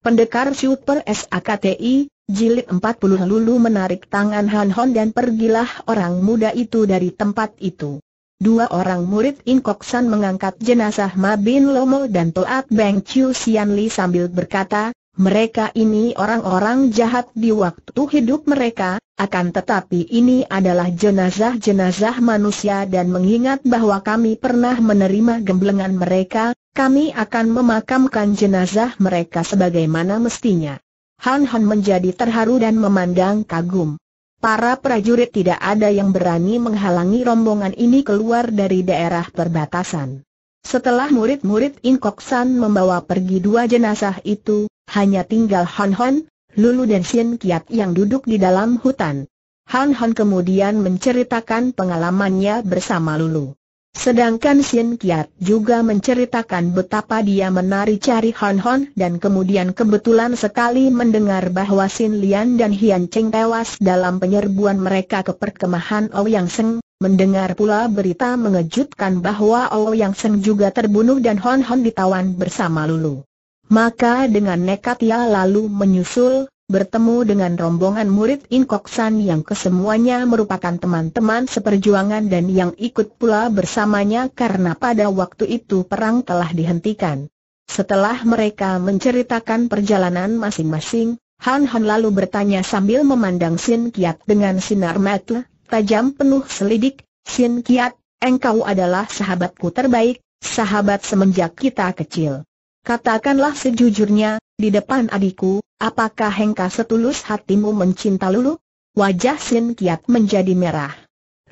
Pendekar Super SAKTI, jilid 40 Lulu menarik tangan Han Hon dan pergilah orang muda itu dari tempat itu. Dua orang murid Inkoksan mengangkat jenazah Ma Bin Lomo dan Toat Beng Chiu Sian Li sambil berkata, mereka ini orang-orang jahat di waktu hidup mereka, akan tetapi ini adalah jenazah-jenazah manusia dan mengingat bahwa kami pernah menerima gemblengan mereka, kami akan memakamkan jenazah mereka sebagaimana mestinya. Han Han menjadi terharu dan memandang kagum. Para prajurit tidak ada yang berani menghalangi rombongan ini keluar dari daerah perbatasan. Setelah murid-murid Inkok San membawa pergi dua jenazah itu, hanya tinggal Han Han, Lulu dan Sien Kiat yang duduk di dalam hutan. Han Han kemudian menceritakan pengalamannya bersama Lulu. Sedangkan Xin Kiat juga menceritakan betapa dia menari cari Hon Hon dan kemudian kebetulan sekali mendengar bahwa Sin Lian dan Hian Cheng tewas dalam penyerbuan mereka ke perkemahan Ouyang Seng, mendengar pula berita mengejutkan bahwa Ouyang Seng juga terbunuh dan Hon Hon ditawan bersama Lulu. Maka dengan nekat ia lalu menyusul, bertemu dengan rombongan murid Inkoksan yang kesemuanya merupakan teman-teman seperjuangan dan yang ikut pula bersamanya karena pada waktu itu perang telah dihentikan. Setelah mereka menceritakan perjalanan masing-masing, Han Han lalu bertanya sambil memandang Sin Kiat dengan sinar mata tajam penuh selidik, Sin Kiat, engkau adalah sahabatku terbaik, sahabat semenjak kita kecil. Katakanlah sejujurnya, di depan adikku, Apakah Hengka setulus hatimu mencinta Lulu? Wajah Sin Kiat menjadi merah.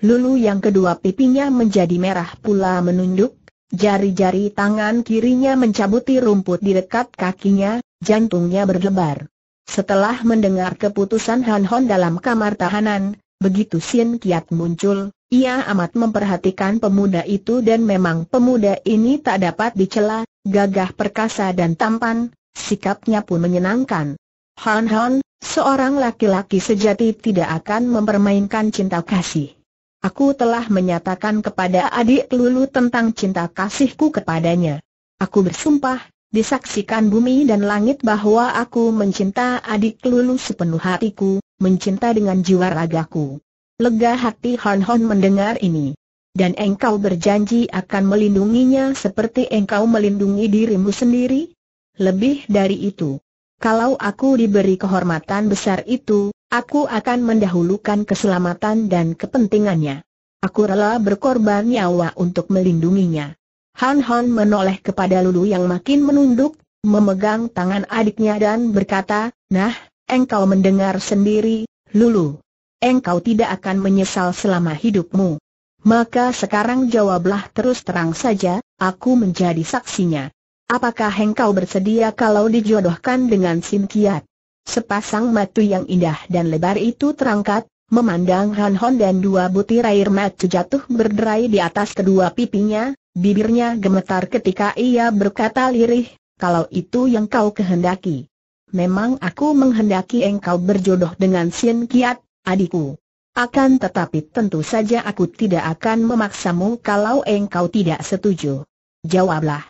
Lulu yang kedua pipinya menjadi merah pula menunduk, jari-jari tangan kirinya mencabuti rumput di dekat kakinya, jantungnya berdebar. Setelah mendengar keputusan Han Hon dalam kamar tahanan, begitu Sin Kiat muncul, ia amat memperhatikan pemuda itu dan memang pemuda ini tak dapat dicela, gagah perkasa dan tampan, Sikapnya pun menyenangkan. Han Han, seorang laki-laki sejati tidak akan mempermainkan cinta kasih. Aku telah menyatakan kepada adik Lulu tentang cinta kasihku kepadanya. Aku bersumpah, disaksikan bumi dan langit bahwa aku mencinta adik Lulu sepenuh hatiku, mencinta dengan jiwa ragaku. Lega hati Han Han mendengar ini. Dan engkau berjanji akan melindunginya seperti engkau melindungi dirimu sendiri? Lebih dari itu, kalau aku diberi kehormatan besar itu, aku akan mendahulukan keselamatan dan kepentingannya. Aku rela berkorban nyawa untuk melindunginya. Han Han menoleh kepada Lulu yang makin menunduk, memegang tangan adiknya dan berkata, Nah, engkau mendengar sendiri, Lulu. Engkau tidak akan menyesal selama hidupmu. Maka sekarang jawablah terus terang saja, aku menjadi saksinya. Apakah engkau bersedia kalau dijodohkan dengan Sim Kiat? Sepasang mata yang indah dan lebar itu terangkat, memandang Han Hon dan dua butir air mata jatuh berderai di atas kedua pipinya, bibirnya gemetar ketika ia berkata lirih, kalau itu yang kau kehendaki. Memang aku menghendaki engkau berjodoh dengan Sim Kiat, adikku. Akan tetapi tentu saja aku tidak akan memaksamu kalau engkau tidak setuju. Jawablah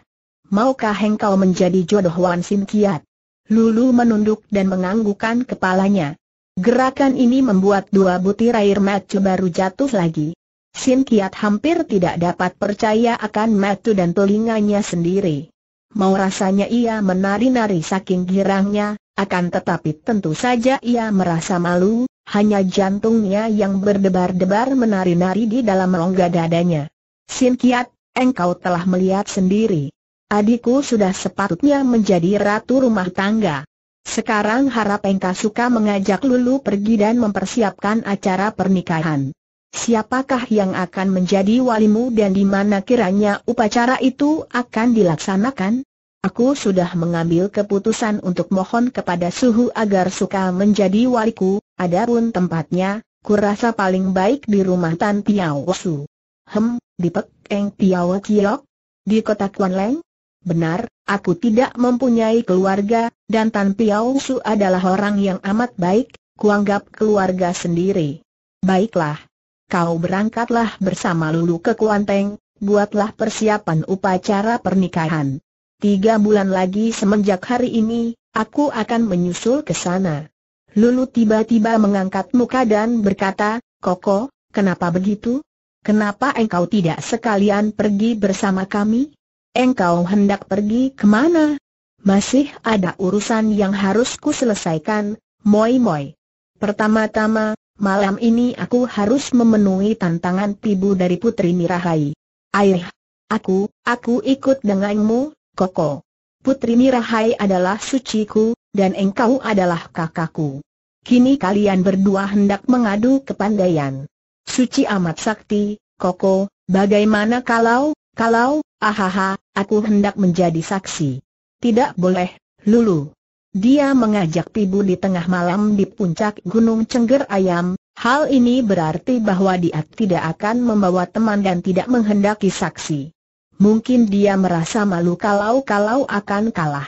maukah engkau menjadi jodoh Wan Sin Kiat? Lulu menunduk dan menganggukan kepalanya. Gerakan ini membuat dua butir air mata baru jatuh lagi. Sin Kiat hampir tidak dapat percaya akan mata dan telinganya sendiri. Mau rasanya ia menari-nari saking girangnya, akan tetapi tentu saja ia merasa malu, hanya jantungnya yang berdebar-debar menari-nari di dalam rongga dadanya. Sin Kiat, engkau telah melihat sendiri. Adikku sudah sepatutnya menjadi ratu rumah tangga. Sekarang harap engkau suka mengajak Lulu pergi dan mempersiapkan acara pernikahan. Siapakah yang akan menjadi walimu dan di mana kiranya upacara itu akan dilaksanakan? Aku sudah mengambil keputusan untuk mohon kepada Suhu agar suka menjadi waliku, adapun tempatnya, kurasa paling baik di rumah Tan Piao Su. Hem, di Pek Eng Piao Kiok? Di kota Leng? benar, aku tidak mempunyai keluarga, dan Tan Piao Su adalah orang yang amat baik, kuanggap keluarga sendiri. Baiklah. Kau berangkatlah bersama Lulu ke Kuanteng, buatlah persiapan upacara pernikahan. Tiga bulan lagi semenjak hari ini, aku akan menyusul ke sana. Lulu tiba-tiba mengangkat muka dan berkata, Koko, kenapa begitu? Kenapa engkau tidak sekalian pergi bersama kami? engkau hendak pergi kemana? Masih ada urusan yang harus ku selesaikan, moi moi. Pertama-tama, malam ini aku harus memenuhi tantangan pibu dari Putri Mirahai. Ayah, aku, aku ikut denganmu, Koko. Putri Mirahai adalah suciku, dan engkau adalah kakakku. Kini kalian berdua hendak mengadu kepandaian. Suci amat sakti, Koko, bagaimana kalau, kalau, Ahaha, aku hendak menjadi saksi. Tidak boleh, Lulu. Dia mengajak Pibu di tengah malam di puncak Gunung Cengger Ayam, hal ini berarti bahwa dia tidak akan membawa teman dan tidak menghendaki saksi. Mungkin dia merasa malu kalau-kalau akan kalah.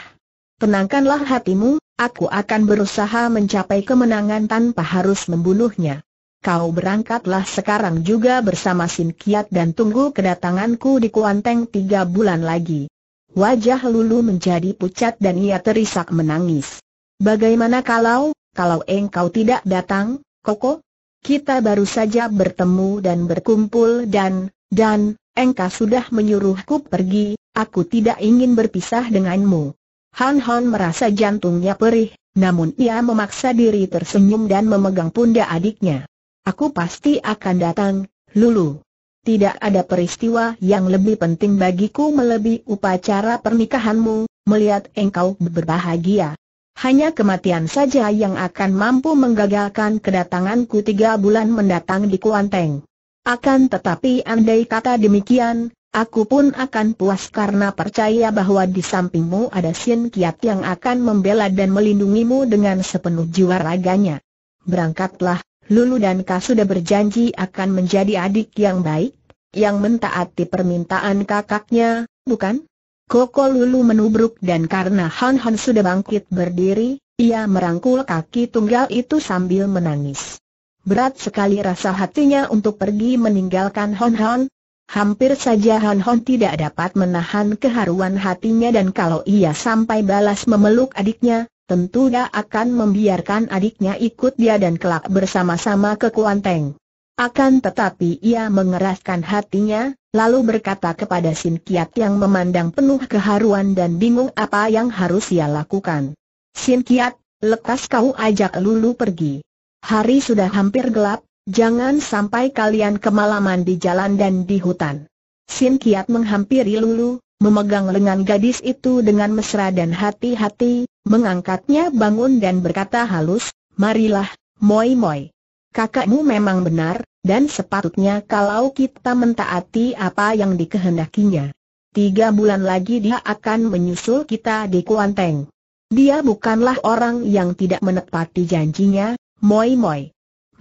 Tenangkanlah hatimu, aku akan berusaha mencapai kemenangan tanpa harus membunuhnya kau berangkatlah sekarang juga bersama Sin Kiat dan tunggu kedatanganku di Kuanteng tiga bulan lagi. Wajah Lulu menjadi pucat dan ia terisak menangis. Bagaimana kalau, kalau engkau tidak datang, Koko? Kita baru saja bertemu dan berkumpul dan, dan, engkau sudah menyuruhku pergi, aku tidak ingin berpisah denganmu. Han Han merasa jantungnya perih, namun ia memaksa diri tersenyum dan memegang pundak adiknya. Aku pasti akan datang, Lulu. Tidak ada peristiwa yang lebih penting bagiku melebihi upacara pernikahanmu, melihat engkau berbahagia. Hanya kematian saja yang akan mampu menggagalkan kedatanganku tiga bulan mendatang di Kuanteng. Akan tetapi andai kata demikian, aku pun akan puas karena percaya bahwa di sampingmu ada Sin Kiat yang akan membela dan melindungimu dengan sepenuh jiwa raganya. Berangkatlah, Lulu dan kak sudah berjanji akan menjadi adik yang baik, yang mentaati permintaan kakaknya, bukan? Koko Lulu menubruk dan karena Han Han sudah bangkit berdiri, ia merangkul kaki tunggal itu sambil menangis. Berat sekali rasa hatinya untuk pergi meninggalkan Han Han. Hampir saja Han Han tidak dapat menahan keharuan hatinya dan kalau ia sampai balas memeluk adiknya, tentu dia akan membiarkan adiknya ikut dia dan kelak bersama-sama ke Kuanteng. Akan tetapi ia mengeraskan hatinya, lalu berkata kepada Sin Kiat yang memandang penuh keharuan dan bingung apa yang harus ia lakukan. Sin Kiat, lekas kau ajak Lulu pergi. Hari sudah hampir gelap, jangan sampai kalian kemalaman di jalan dan di hutan. Sin Kiat menghampiri Lulu, memegang lengan gadis itu dengan mesra dan hati-hati, mengangkatnya bangun dan berkata halus, marilah, moi moi. Kakakmu memang benar, dan sepatutnya kalau kita mentaati apa yang dikehendakinya. Tiga bulan lagi dia akan menyusul kita di Kuanteng. Dia bukanlah orang yang tidak menepati janjinya, moi moi.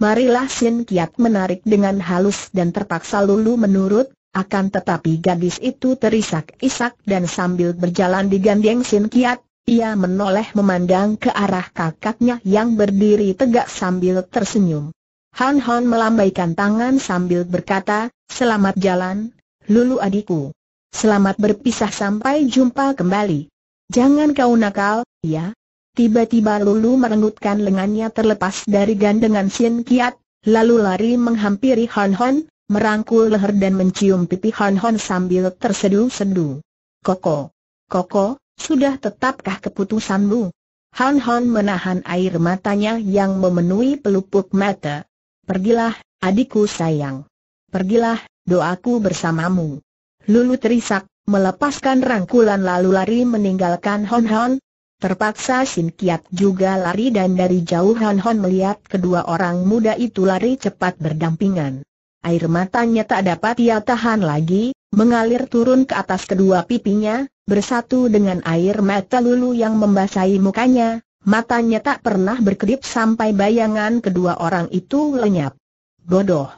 Marilah Sin Kiat menarik dengan halus dan terpaksa lulu menurut, akan tetapi gadis itu terisak-isak dan sambil berjalan digandeng Sin Kiat, ia menoleh memandang ke arah kakaknya yang berdiri tegak sambil tersenyum. Han Han melambaikan tangan sambil berkata, Selamat jalan, Lulu adikku. Selamat berpisah sampai jumpa kembali. Jangan kau nakal, ya. Tiba-tiba Lulu merenggutkan lengannya terlepas dari gandengan Sin Kiat, lalu lari menghampiri Han Han, merangkul leher dan mencium pipi Hon Hon sambil tersedu-sedu. Koko, Koko, sudah tetapkah keputusanmu? Hon Hon menahan air matanya yang memenuhi pelupuk mata. Pergilah, adikku sayang. Pergilah, doaku bersamamu. Lulu terisak, melepaskan rangkulan lalu lari meninggalkan Hon Hon. Terpaksa Sin Kiat juga lari dan dari jauh Hon Hon melihat kedua orang muda itu lari cepat berdampingan air matanya tak dapat ia tahan lagi, mengalir turun ke atas kedua pipinya, bersatu dengan air mata Lulu yang membasahi mukanya, matanya tak pernah berkedip sampai bayangan kedua orang itu lenyap. Bodoh.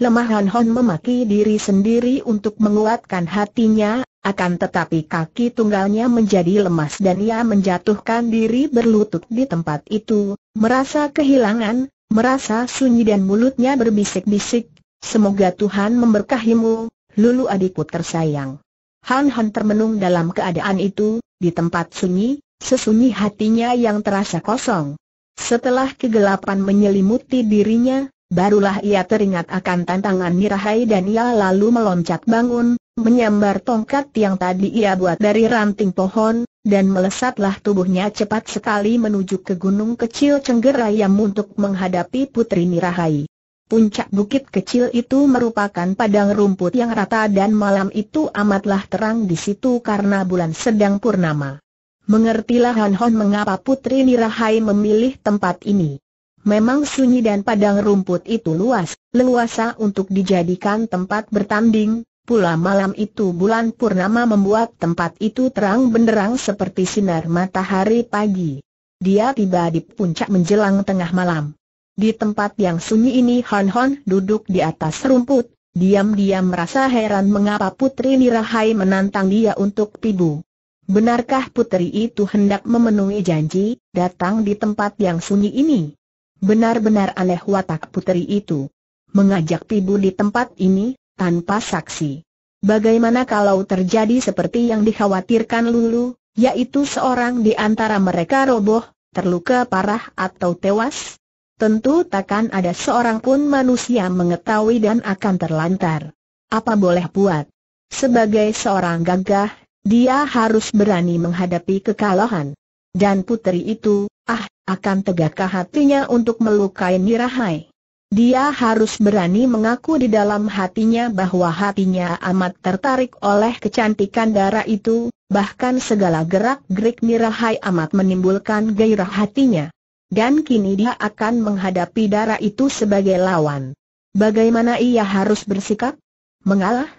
Lemah Han Hon memaki diri sendiri untuk menguatkan hatinya, akan tetapi kaki tunggalnya menjadi lemas dan ia menjatuhkan diri berlutut di tempat itu, merasa kehilangan, merasa sunyi dan mulutnya berbisik-bisik, Semoga Tuhan memberkahimu, Lulu adikku tersayang. Han Han termenung dalam keadaan itu, di tempat sunyi, sesunyi hatinya yang terasa kosong. Setelah kegelapan menyelimuti dirinya, barulah ia teringat akan tantangan Mirahai dan ia lalu meloncat bangun, menyambar tongkat yang tadi ia buat dari ranting pohon, dan melesatlah tubuhnya cepat sekali menuju ke gunung kecil Cenggerayam untuk menghadapi Putri Nirahai. Puncak bukit kecil itu merupakan padang rumput yang rata dan malam itu amatlah terang di situ karena bulan sedang purnama. Mengertilah Han Hon mengapa Putri Nirahai memilih tempat ini. Memang sunyi dan padang rumput itu luas, leluasa untuk dijadikan tempat bertanding, pula malam itu bulan purnama membuat tempat itu terang benderang seperti sinar matahari pagi. Dia tiba di puncak menjelang tengah malam. Di tempat yang sunyi ini Han Hon duduk di atas rumput, diam-diam merasa heran mengapa Putri Nirahai menantang dia untuk pibu. Benarkah putri itu hendak memenuhi janji, datang di tempat yang sunyi ini? Benar-benar aneh watak putri itu. Mengajak pibu di tempat ini, tanpa saksi. Bagaimana kalau terjadi seperti yang dikhawatirkan Lulu, yaitu seorang di antara mereka roboh, terluka parah atau tewas? Tentu takkan ada seorang pun manusia mengetahui dan akan terlantar. Apa boleh buat? Sebagai seorang gagah, dia harus berani menghadapi kekalahan. Dan putri itu, ah, akan tegakkah hatinya untuk melukai Nirahai? Dia harus berani mengaku di dalam hatinya bahwa hatinya amat tertarik oleh kecantikan darah itu, bahkan segala gerak-gerik Nirahai amat menimbulkan gairah hatinya dan kini dia akan menghadapi darah itu sebagai lawan. Bagaimana ia harus bersikap? Mengalah?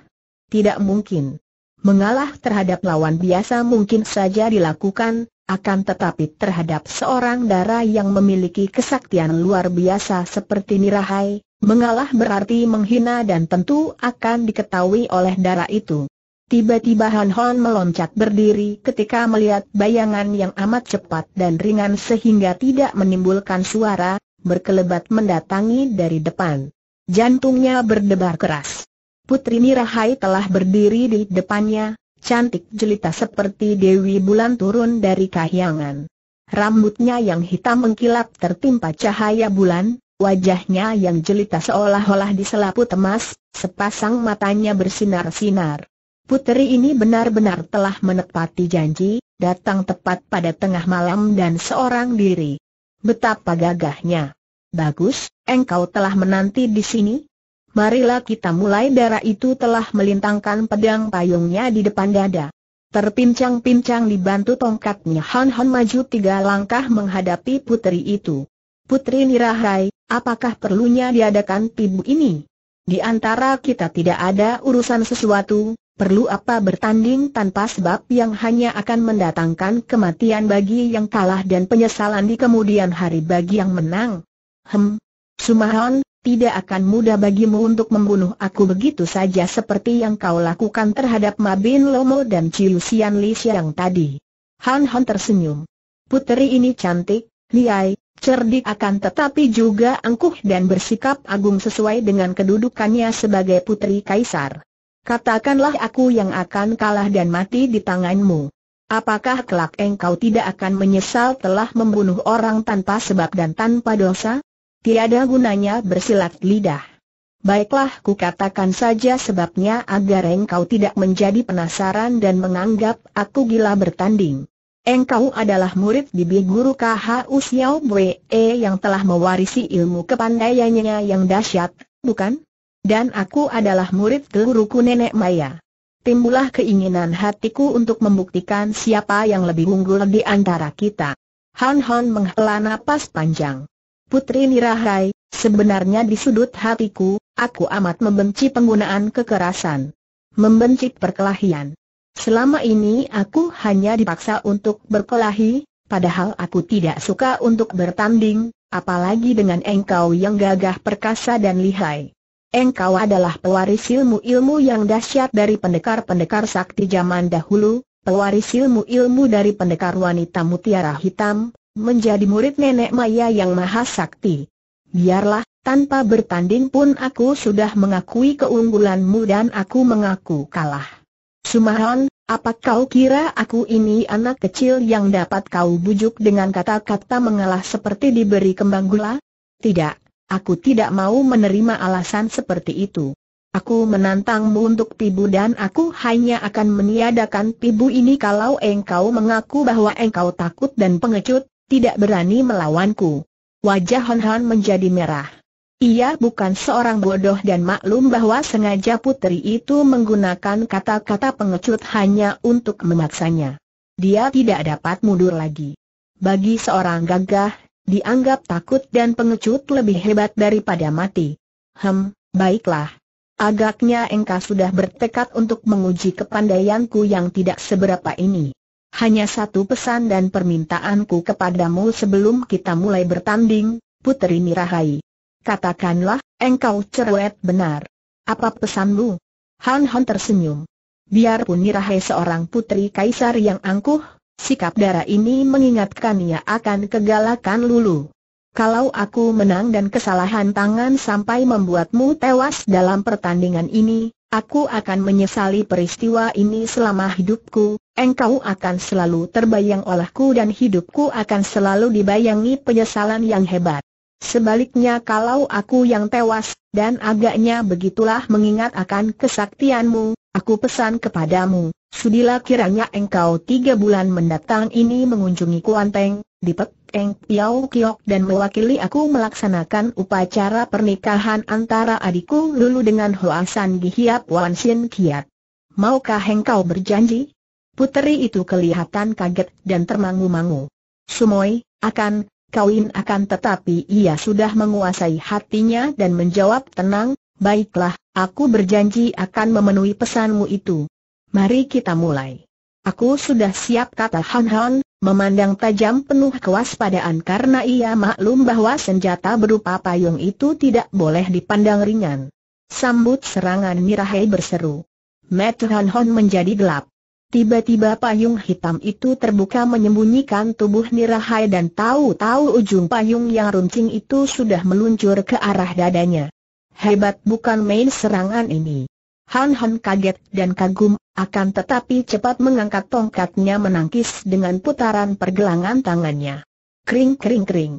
Tidak mungkin. Mengalah terhadap lawan biasa mungkin saja dilakukan, akan tetapi terhadap seorang darah yang memiliki kesaktian luar biasa seperti Nirahai, mengalah berarti menghina dan tentu akan diketahui oleh darah itu. Tiba-tiba Han Hon meloncat berdiri ketika melihat bayangan yang amat cepat dan ringan sehingga tidak menimbulkan suara, berkelebat mendatangi dari depan. Jantungnya berdebar keras. Putri Nirahai telah berdiri di depannya, cantik jelita seperti Dewi Bulan turun dari kahyangan. Rambutnya yang hitam mengkilap tertimpa cahaya bulan, wajahnya yang jelita seolah-olah diselaput emas, sepasang matanya bersinar-sinar. Putri ini benar-benar telah menepati janji, datang tepat pada tengah malam dan seorang diri. Betapa gagahnya. Bagus, engkau telah menanti di sini. Marilah kita mulai darah itu telah melintangkan pedang payungnya di depan dada. Terpincang-pincang dibantu tongkatnya Han Han maju tiga langkah menghadapi putri itu. Putri Nirahai, apakah perlunya diadakan pibu ini? Di antara kita tidak ada urusan sesuatu, perlu apa bertanding tanpa sebab yang hanya akan mendatangkan kematian bagi yang kalah dan penyesalan di kemudian hari bagi yang menang? Hem, Sumahon, tidak akan mudah bagimu untuk membunuh aku begitu saja seperti yang kau lakukan terhadap Mabin Lomo dan Cilusian Li Xiang tadi. Han Han tersenyum. Putri ini cantik, liai, cerdik akan tetapi juga angkuh dan bersikap agung sesuai dengan kedudukannya sebagai putri kaisar. Katakanlah aku yang akan kalah dan mati di tanganmu. Apakah kelak engkau tidak akan menyesal telah membunuh orang tanpa sebab dan tanpa dosa? Tiada gunanya bersilat lidah. Baiklah ku katakan saja sebabnya agar engkau tidak menjadi penasaran dan menganggap aku gila bertanding. Engkau adalah murid bibi guru KH Usiao Bwe e yang telah mewarisi ilmu kepandaiannya yang dahsyat, bukan? Dan aku adalah murid guruku Nenek Maya. Timbullah keinginan hatiku untuk membuktikan siapa yang lebih unggul di antara kita. Han Han menghela napas panjang. Putri Nirahai, sebenarnya di sudut hatiku, aku amat membenci penggunaan kekerasan. Membenci perkelahian. Selama ini aku hanya dipaksa untuk berkelahi, padahal aku tidak suka untuk bertanding, apalagi dengan engkau yang gagah perkasa dan lihai engkau adalah pewaris ilmu-ilmu yang dahsyat dari pendekar-pendekar sakti zaman dahulu, pewaris ilmu-ilmu dari pendekar wanita mutiara hitam, menjadi murid nenek Maya yang maha sakti. Biarlah, tanpa bertanding pun aku sudah mengakui keunggulanmu dan aku mengaku kalah. Sumahan, apa kau kira aku ini anak kecil yang dapat kau bujuk dengan kata-kata mengalah seperti diberi kembang gula? Tidak. Aku tidak mau menerima alasan seperti itu. Aku menantangmu untuk pibu dan aku hanya akan meniadakan pibu ini kalau engkau mengaku bahwa engkau takut dan pengecut, tidak berani melawanku. Wajah Hon Han menjadi merah. Ia bukan seorang bodoh dan maklum bahwa sengaja putri itu menggunakan kata-kata pengecut hanya untuk memaksanya. Dia tidak dapat mundur lagi. Bagi seorang gagah, dianggap takut dan pengecut lebih hebat daripada mati. Hem, baiklah. Agaknya engkau sudah bertekad untuk menguji kepandaianku yang tidak seberapa ini. Hanya satu pesan dan permintaanku kepadamu sebelum kita mulai bertanding, Puteri Mirahai. Katakanlah, engkau cerewet benar. Apa pesanmu? Han Han tersenyum. Biarpun Mirahai seorang putri kaisar yang angkuh, Sikap darah ini mengingatkan ia akan kegalakan Lulu. Kalau aku menang dan kesalahan tangan sampai membuatmu tewas dalam pertandingan ini, aku akan menyesali peristiwa ini selama hidupku, engkau akan selalu terbayang olehku dan hidupku akan selalu dibayangi penyesalan yang hebat. Sebaliknya kalau aku yang tewas, dan agaknya begitulah mengingat akan kesaktianmu, aku pesan kepadamu, Sudilah kiranya engkau tiga bulan mendatang ini mengunjungi Kuanteng, di Pek Eng Piau Kiok dan mewakili aku melaksanakan upacara pernikahan antara adikku Lulu dengan Hoasan Gihiap Wan Sin Kiat. Maukah engkau berjanji? Puteri itu kelihatan kaget dan termangu-mangu. Sumoy, akan, kawin akan tetapi ia sudah menguasai hatinya dan menjawab tenang, baiklah, aku berjanji akan memenuhi pesanmu itu. Mari kita mulai. Aku sudah siap kata Han Han, memandang tajam penuh kewaspadaan karena ia maklum bahwa senjata berupa payung itu tidak boleh dipandang ringan. Sambut serangan Mirahe berseru. Mata Han Han menjadi gelap. Tiba-tiba payung hitam itu terbuka menyembunyikan tubuh Nirahai dan tahu-tahu ujung payung yang runcing itu sudah meluncur ke arah dadanya. Hebat bukan main serangan ini. Han Han kaget dan kagum, akan tetapi cepat mengangkat tongkatnya menangkis dengan putaran pergelangan tangannya. Kring kring kring.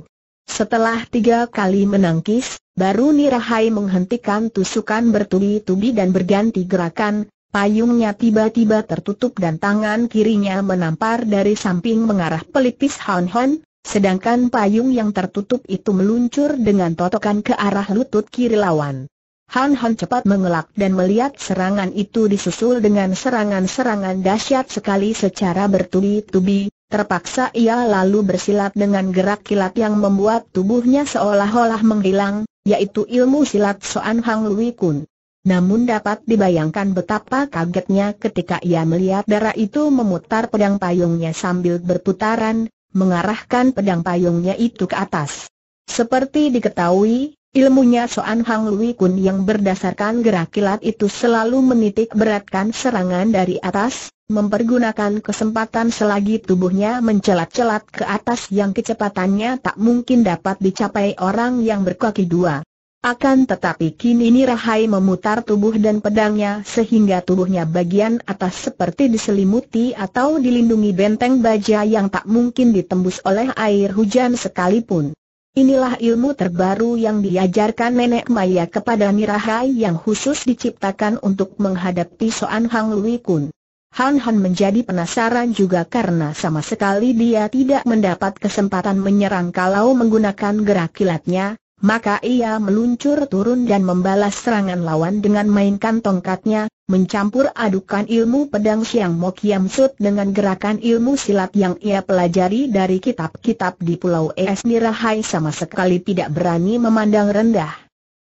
Setelah tiga kali menangkis, baru Nirahai menghentikan tusukan bertubi-tubi dan berganti gerakan, payungnya tiba-tiba tertutup dan tangan kirinya menampar dari samping mengarah pelipis Han Han, sedangkan payung yang tertutup itu meluncur dengan totokan ke arah lutut kiri lawan. Han Han cepat mengelak dan melihat serangan itu disusul dengan serangan-serangan dahsyat sekali secara bertubi-tubi, terpaksa ia lalu bersilat dengan gerak kilat yang membuat tubuhnya seolah-olah menghilang, yaitu ilmu silat Soan Hang Lui Kun. Namun dapat dibayangkan betapa kagetnya ketika ia melihat darah itu memutar pedang payungnya sambil berputaran, mengarahkan pedang payungnya itu ke atas. Seperti diketahui, Ilmunya Soan Hang Lui Kun yang berdasarkan gerak kilat itu selalu menitik beratkan serangan dari atas, mempergunakan kesempatan selagi tubuhnya mencelat-celat ke atas yang kecepatannya tak mungkin dapat dicapai orang yang berkaki dua. Akan tetapi kini Nirahai memutar tubuh dan pedangnya sehingga tubuhnya bagian atas seperti diselimuti atau dilindungi benteng baja yang tak mungkin ditembus oleh air hujan sekalipun. Inilah ilmu terbaru yang diajarkan Nenek Maya kepada Mirahai yang khusus diciptakan untuk menghadapi Soan Hang Lui Kun. Han Han menjadi penasaran juga karena sama sekali dia tidak mendapat kesempatan menyerang kalau menggunakan gerak kilatnya, maka ia meluncur turun dan membalas serangan lawan dengan mainkan tongkatnya, mencampur adukan ilmu pedang Siang Mokiam Sud dengan gerakan ilmu silat yang ia pelajari dari kitab-kitab di Pulau Es Nirahai sama sekali tidak berani memandang rendah.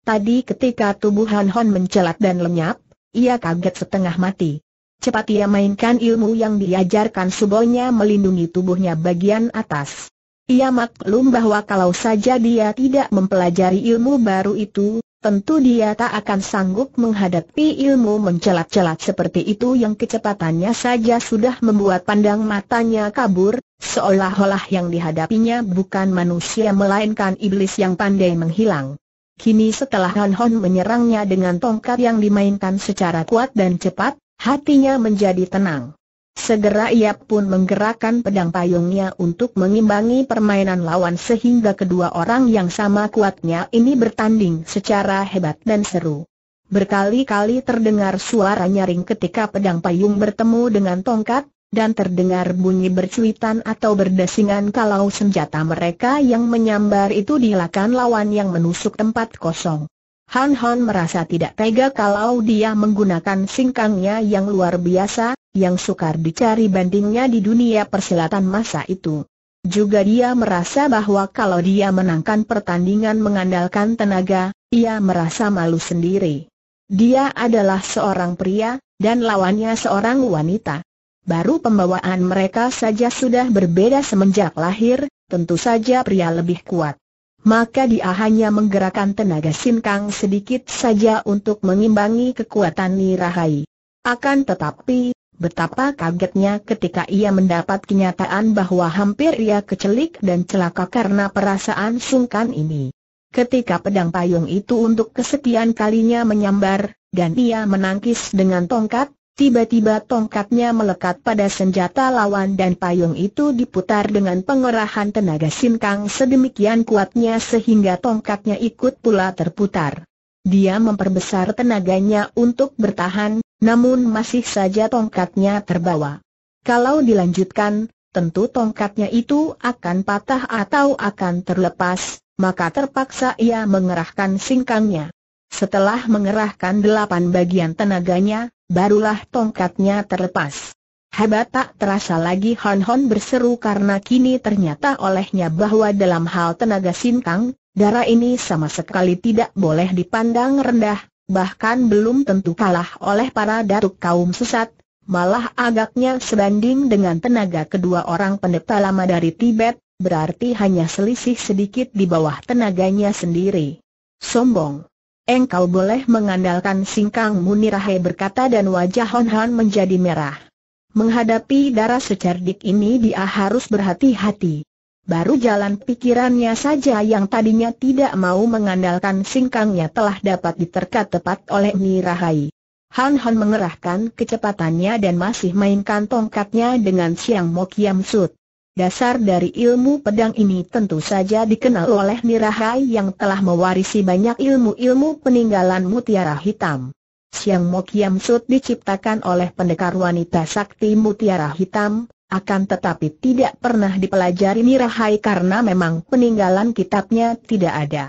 Tadi ketika tubuh Han Hon mencelat dan lenyap, ia kaget setengah mati. Cepat ia mainkan ilmu yang diajarkan subonya melindungi tubuhnya bagian atas. Ia maklum bahwa kalau saja dia tidak mempelajari ilmu baru itu, tentu dia tak akan sanggup menghadapi ilmu mencelat-celat seperti itu yang kecepatannya saja sudah membuat pandang matanya kabur, seolah-olah yang dihadapinya bukan manusia melainkan iblis yang pandai menghilang. Kini setelah Han Hon menyerangnya dengan tongkat yang dimainkan secara kuat dan cepat, hatinya menjadi tenang. Segera ia pun menggerakkan pedang payungnya untuk mengimbangi permainan lawan sehingga kedua orang yang sama kuatnya ini bertanding secara hebat dan seru. Berkali-kali terdengar suara nyaring ketika pedang payung bertemu dengan tongkat, dan terdengar bunyi bercuitan atau berdesingan kalau senjata mereka yang menyambar itu dilakukan lawan yang menusuk tempat kosong. Han Han merasa tidak tega kalau dia menggunakan singkangnya yang luar biasa, yang sukar dicari bandingnya di dunia persilatan masa itu. Juga dia merasa bahwa kalau dia menangkan pertandingan mengandalkan tenaga, ia merasa malu sendiri. Dia adalah seorang pria, dan lawannya seorang wanita. Baru pembawaan mereka saja sudah berbeda semenjak lahir, tentu saja pria lebih kuat maka dia hanya menggerakkan tenaga sinkang sedikit saja untuk mengimbangi kekuatan Nirahai. Akan tetapi, betapa kagetnya ketika ia mendapat kenyataan bahwa hampir ia kecelik dan celaka karena perasaan sungkan ini. Ketika pedang payung itu untuk kesekian kalinya menyambar, dan ia menangkis dengan tongkat, Tiba-tiba tongkatnya melekat pada senjata lawan dan payung itu diputar dengan pengerahan tenaga sinkang sedemikian kuatnya sehingga tongkatnya ikut pula terputar. Dia memperbesar tenaganya untuk bertahan, namun masih saja tongkatnya terbawa. Kalau dilanjutkan, tentu tongkatnya itu akan patah atau akan terlepas, maka terpaksa ia mengerahkan sinkangnya. Setelah mengerahkan delapan bagian tenaganya, barulah tongkatnya terlepas. Hebat tak terasa lagi Hon Hon berseru karena kini ternyata olehnya bahwa dalam hal tenaga sintang, darah ini sama sekali tidak boleh dipandang rendah, bahkan belum tentu kalah oleh para datuk kaum sesat, malah agaknya sebanding dengan tenaga kedua orang pendeta lama dari Tibet, berarti hanya selisih sedikit di bawah tenaganya sendiri. Sombong. Engkau boleh mengandalkan singkang Munirahe berkata dan wajah Hon Han menjadi merah. Menghadapi darah secerdik ini dia harus berhati-hati. Baru jalan pikirannya saja yang tadinya tidak mau mengandalkan singkangnya telah dapat diterka tepat oleh Munirahai. Han Han mengerahkan kecepatannya dan masih mainkan tongkatnya dengan Siang mokiam sud. Dasar dari ilmu pedang ini tentu saja dikenal oleh Nirahai yang telah mewarisi banyak ilmu-ilmu peninggalan mutiara hitam. Siang Mokiam Sut diciptakan oleh pendekar wanita sakti mutiara hitam, akan tetapi tidak pernah dipelajari Nirahai karena memang peninggalan kitabnya tidak ada.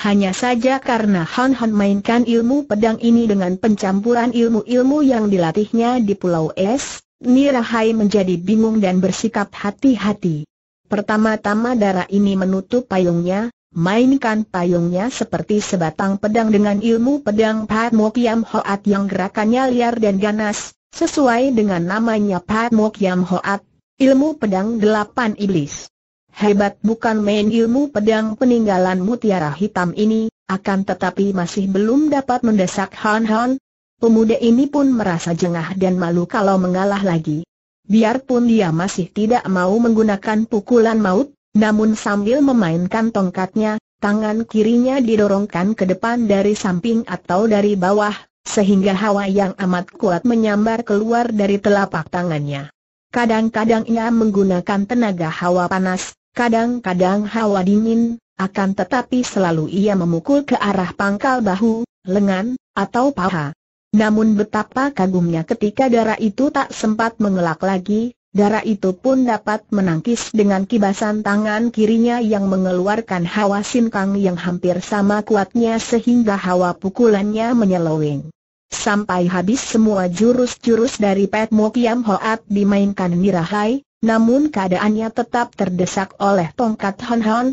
Hanya saja karena Han Han mainkan ilmu pedang ini dengan pencampuran ilmu-ilmu yang dilatihnya di Pulau Es, Nirahai menjadi bingung dan bersikap hati-hati. Pertama-tama darah ini menutup payungnya, mainkan payungnya seperti sebatang pedang dengan ilmu pedang Pat Mokiam Hoat yang gerakannya liar dan ganas, sesuai dengan namanya Pat Mokiam Hoat, ilmu pedang delapan iblis. Hebat bukan main ilmu pedang peninggalan mutiara hitam ini, akan tetapi masih belum dapat mendesak Han Han, Pemuda ini pun merasa jengah dan malu kalau mengalah lagi. Biarpun dia masih tidak mau menggunakan pukulan maut, namun sambil memainkan tongkatnya, tangan kirinya didorongkan ke depan dari samping atau dari bawah, sehingga hawa yang amat kuat menyambar keluar dari telapak tangannya. Kadang-kadang ia menggunakan tenaga hawa panas, kadang-kadang hawa dingin, akan tetapi selalu ia memukul ke arah pangkal bahu, lengan, atau paha. Namun betapa kagumnya ketika darah itu tak sempat mengelak lagi, darah itu pun dapat menangkis dengan kibasan tangan kirinya yang mengeluarkan hawa sinkang yang hampir sama kuatnya sehingga hawa pukulannya menyeloweng. Sampai habis semua jurus-jurus dari Pet Mokiam Hoat dimainkan mirahai, namun keadaannya tetap terdesak oleh tongkat Hon Hon.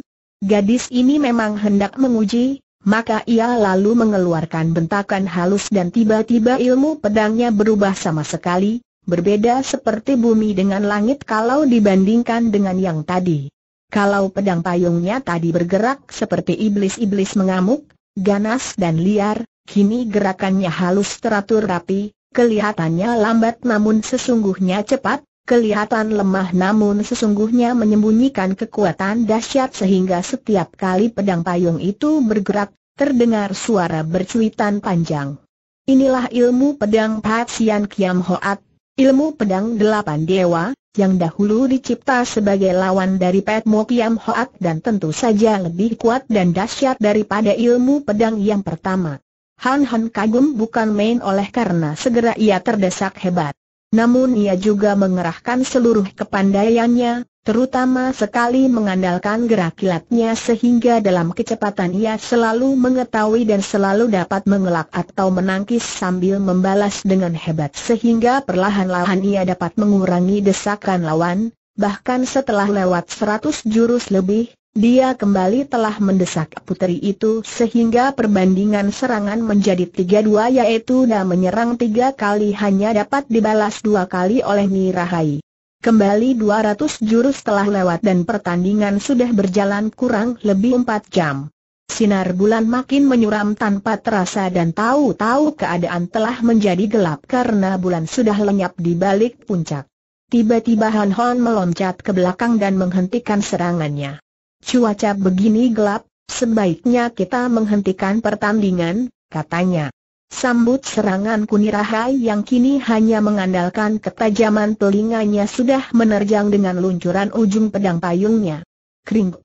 Gadis ini memang hendak menguji, maka ia lalu mengeluarkan bentakan halus dan tiba-tiba ilmu pedangnya berubah sama sekali, berbeda seperti bumi dengan langit kalau dibandingkan dengan yang tadi. Kalau pedang payungnya tadi bergerak seperti iblis-iblis mengamuk, ganas dan liar, kini gerakannya halus teratur rapi, kelihatannya lambat namun sesungguhnya cepat, kelihatan lemah namun sesungguhnya menyembunyikan kekuatan dahsyat sehingga setiap kali pedang payung itu bergerak, terdengar suara bercuitan panjang. Inilah ilmu pedang Patsian Kiam Hoat, ilmu pedang delapan dewa, yang dahulu dicipta sebagai lawan dari Mo Kiam Hoat dan tentu saja lebih kuat dan dahsyat daripada ilmu pedang yang pertama. Han Han kagum bukan main oleh karena segera ia terdesak hebat. Namun ia juga mengerahkan seluruh kepandaiannya, terutama sekali mengandalkan gerak kilatnya sehingga dalam kecepatan ia selalu mengetahui dan selalu dapat mengelak atau menangkis sambil membalas dengan hebat sehingga perlahan-lahan ia dapat mengurangi desakan lawan, bahkan setelah lewat seratus jurus lebih, dia kembali telah mendesak puteri itu sehingga perbandingan serangan menjadi 3-2 yaitu Na menyerang tiga kali hanya dapat dibalas dua kali oleh Mirahai. Kembali 200 jurus telah lewat dan pertandingan sudah berjalan kurang lebih 4 jam. Sinar bulan makin menyuram tanpa terasa dan tahu-tahu keadaan telah menjadi gelap karena bulan sudah lenyap di balik puncak. Tiba-tiba Han Hon meloncat ke belakang dan menghentikan serangannya. Cuaca begini gelap, sebaiknya kita menghentikan pertandingan, katanya. Sambut serangan Kunirahai yang kini hanya mengandalkan ketajaman telinganya sudah menerjang dengan luncuran ujung pedang payungnya. Kring.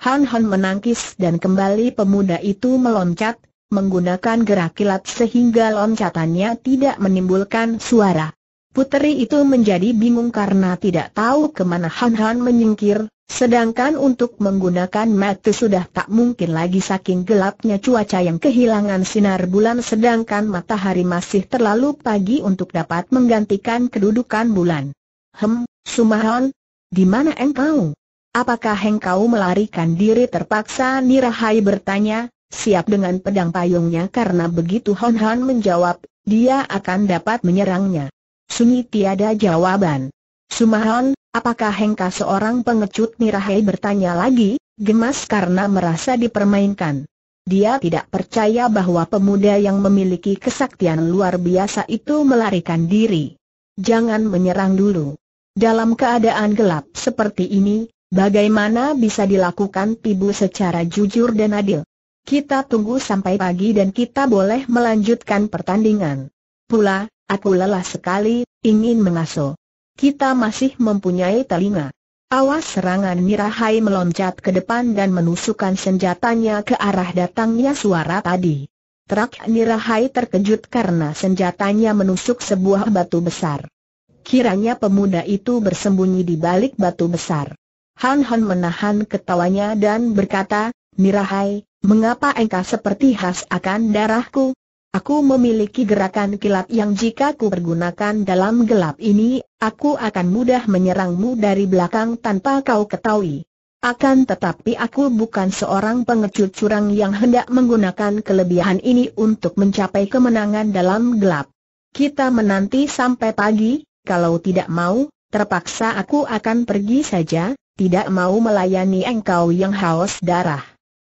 Han Han menangkis dan kembali pemuda itu meloncat, menggunakan gerak kilat sehingga loncatannya tidak menimbulkan suara. Puteri itu menjadi bingung karena tidak tahu kemana Han Han menyingkir, Sedangkan untuk menggunakan mata sudah tak mungkin lagi saking gelapnya cuaca yang kehilangan sinar bulan sedangkan matahari masih terlalu pagi untuk dapat menggantikan kedudukan bulan. Hem, Sumahon, di mana engkau? Apakah engkau melarikan diri terpaksa Nirahai bertanya, siap dengan pedang payungnya karena begitu Hon Hon menjawab, dia akan dapat menyerangnya. Sunyi tiada jawaban. Sumahon, Apakah Hengka seorang pengecut Mirahai bertanya lagi, gemas karena merasa dipermainkan. Dia tidak percaya bahwa pemuda yang memiliki kesaktian luar biasa itu melarikan diri. Jangan menyerang dulu. Dalam keadaan gelap seperti ini, bagaimana bisa dilakukan tibu secara jujur dan adil? Kita tunggu sampai pagi dan kita boleh melanjutkan pertandingan. Pula, aku lelah sekali, ingin mengasuh kita masih mempunyai telinga. Awas serangan Mirahai meloncat ke depan dan menusukkan senjatanya ke arah datangnya suara tadi. Trak Mirahai terkejut karena senjatanya menusuk sebuah batu besar. Kiranya pemuda itu bersembunyi di balik batu besar. Han Han menahan ketawanya dan berkata, Mirahai, mengapa engkau seperti has akan darahku, Aku memiliki gerakan kilat yang jika ku pergunakan dalam gelap ini, aku akan mudah menyerangmu dari belakang tanpa kau ketahui. Akan tetapi aku bukan seorang pengecut curang yang hendak menggunakan kelebihan ini untuk mencapai kemenangan dalam gelap. Kita menanti sampai pagi, kalau tidak mau, terpaksa aku akan pergi saja, tidak mau melayani engkau yang haus darah.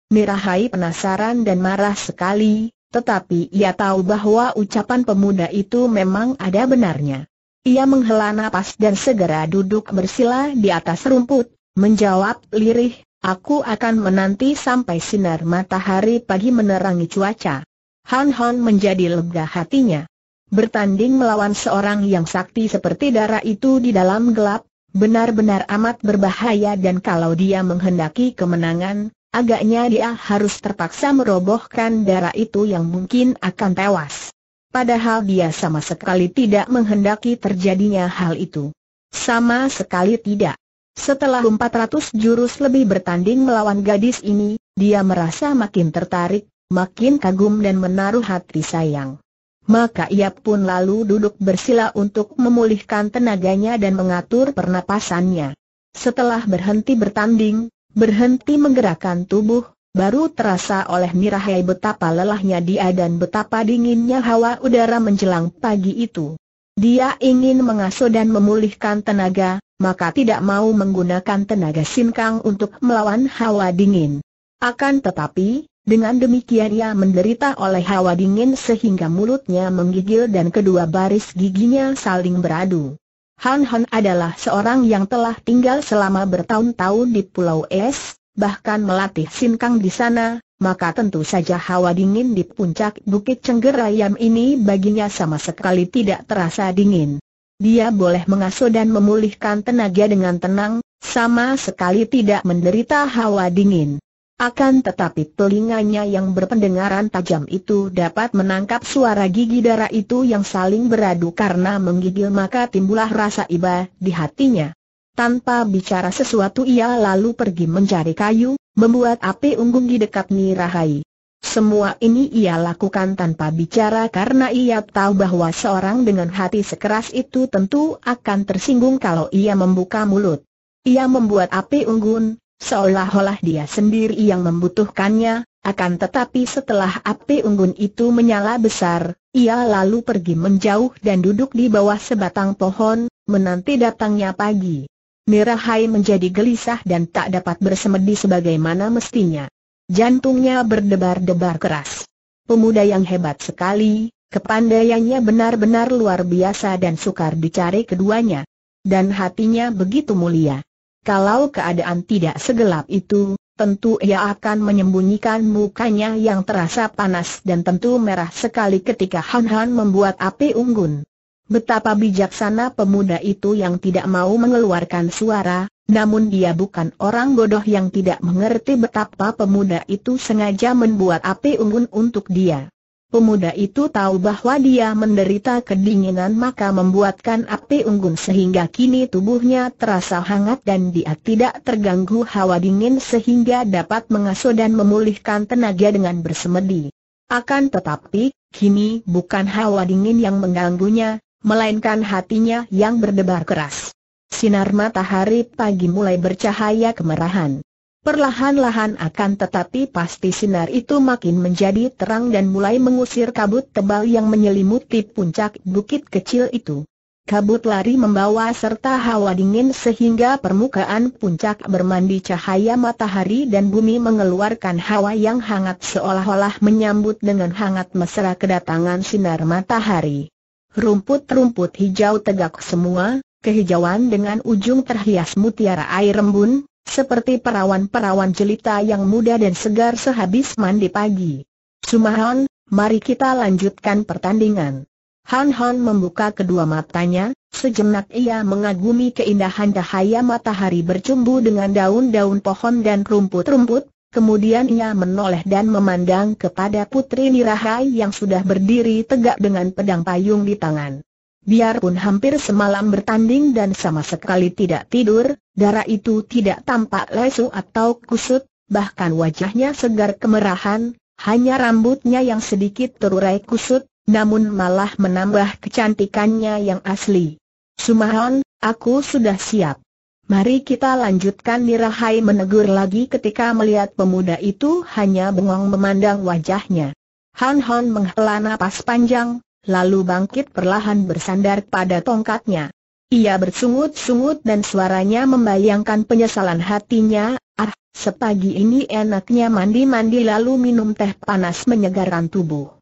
Mirahai penasaran dan marah sekali, tetapi ia tahu bahwa ucapan pemuda itu memang ada benarnya. Ia menghela nafas dan segera duduk bersila di atas rumput, menjawab lirih, Aku akan menanti sampai sinar matahari pagi menerangi cuaca. Han Han menjadi lega hatinya. Bertanding melawan seorang yang sakti seperti darah itu di dalam gelap, benar-benar amat berbahaya dan kalau dia menghendaki kemenangan, Agaknya dia harus terpaksa merobohkan darah itu yang mungkin akan tewas. Padahal dia sama sekali tidak menghendaki terjadinya hal itu. Sama sekali tidak. Setelah 400 jurus lebih bertanding melawan gadis ini, dia merasa makin tertarik, makin kagum dan menaruh hati sayang. Maka ia pun lalu duduk bersila untuk memulihkan tenaganya dan mengatur pernapasannya. Setelah berhenti bertanding, Berhenti menggerakkan tubuh, baru terasa oleh Mirahai betapa lelahnya dia dan betapa dinginnya hawa udara menjelang pagi itu. Dia ingin mengasuh dan memulihkan tenaga, maka tidak mau menggunakan tenaga sinkang untuk melawan hawa dingin. Akan tetapi, dengan demikian ia menderita oleh hawa dingin sehingga mulutnya menggigil dan kedua baris giginya saling beradu. Han Han adalah seorang yang telah tinggal selama bertahun-tahun di Pulau Es, bahkan melatih sinkang di sana, maka tentu saja hawa dingin di puncak Bukit Cenggerayam ini baginya sama sekali tidak terasa dingin. Dia boleh mengasuh dan memulihkan tenaga dengan tenang, sama sekali tidak menderita hawa dingin. Akan tetapi telinganya yang berpendengaran tajam itu dapat menangkap suara gigi darah itu yang saling beradu karena menggigil maka timbullah rasa iba di hatinya. Tanpa bicara sesuatu ia lalu pergi mencari kayu, membuat api unggun di dekat Nirahai. Semua ini ia lakukan tanpa bicara karena ia tahu bahwa seorang dengan hati sekeras itu tentu akan tersinggung kalau ia membuka mulut. Ia membuat api unggun, seolah-olah dia sendiri yang membutuhkannya, akan tetapi setelah api unggun itu menyala besar, ia lalu pergi menjauh dan duduk di bawah sebatang pohon, menanti datangnya pagi. Mirahai menjadi gelisah dan tak dapat bersemedi sebagaimana mestinya. Jantungnya berdebar-debar keras. Pemuda yang hebat sekali, kepandaiannya benar-benar luar biasa dan sukar dicari keduanya. Dan hatinya begitu mulia. Kalau keadaan tidak segelap itu, tentu ia akan menyembunyikan mukanya yang terasa panas dan tentu merah sekali ketika Han Han membuat api unggun. Betapa bijaksana pemuda itu yang tidak mau mengeluarkan suara, namun dia bukan orang bodoh yang tidak mengerti betapa pemuda itu sengaja membuat api unggun untuk dia. Pemuda itu tahu bahwa dia menderita kedinginan maka membuatkan api unggun sehingga kini tubuhnya terasa hangat dan dia tidak terganggu hawa dingin sehingga dapat mengasuh dan memulihkan tenaga dengan bersemedi. Akan tetapi, kini bukan hawa dingin yang mengganggunya, melainkan hatinya yang berdebar keras. Sinar matahari pagi mulai bercahaya kemerahan. Perlahan-lahan akan tetapi pasti sinar itu makin menjadi terang dan mulai mengusir kabut tebal yang menyelimuti puncak bukit kecil itu. Kabut lari membawa serta hawa dingin sehingga permukaan puncak bermandi cahaya matahari dan bumi mengeluarkan hawa yang hangat seolah-olah menyambut dengan hangat mesra kedatangan sinar matahari. Rumput-rumput hijau tegak semua, kehijauan dengan ujung terhias mutiara air embun, seperti perawan-perawan jelita yang muda dan segar sehabis mandi pagi. Sumahon, mari kita lanjutkan pertandingan. Han Han membuka kedua matanya, sejenak ia mengagumi keindahan cahaya matahari bercumbu dengan daun-daun pohon dan rumput-rumput, kemudian ia menoleh dan memandang kepada Putri Nirahai yang sudah berdiri tegak dengan pedang payung di tangan biarpun hampir semalam bertanding dan sama sekali tidak tidur, darah itu tidak tampak lesu atau kusut, bahkan wajahnya segar kemerahan, hanya rambutnya yang sedikit terurai kusut, namun malah menambah kecantikannya yang asli. Sumahon, aku sudah siap. Mari kita lanjutkan Nirahai menegur lagi ketika melihat pemuda itu hanya bengong memandang wajahnya. Han Hon menghela napas panjang, lalu bangkit perlahan bersandar pada tongkatnya. Ia bersungut-sungut dan suaranya membayangkan penyesalan hatinya, ah, sepagi ini enaknya mandi-mandi lalu minum teh panas menyegarkan tubuh.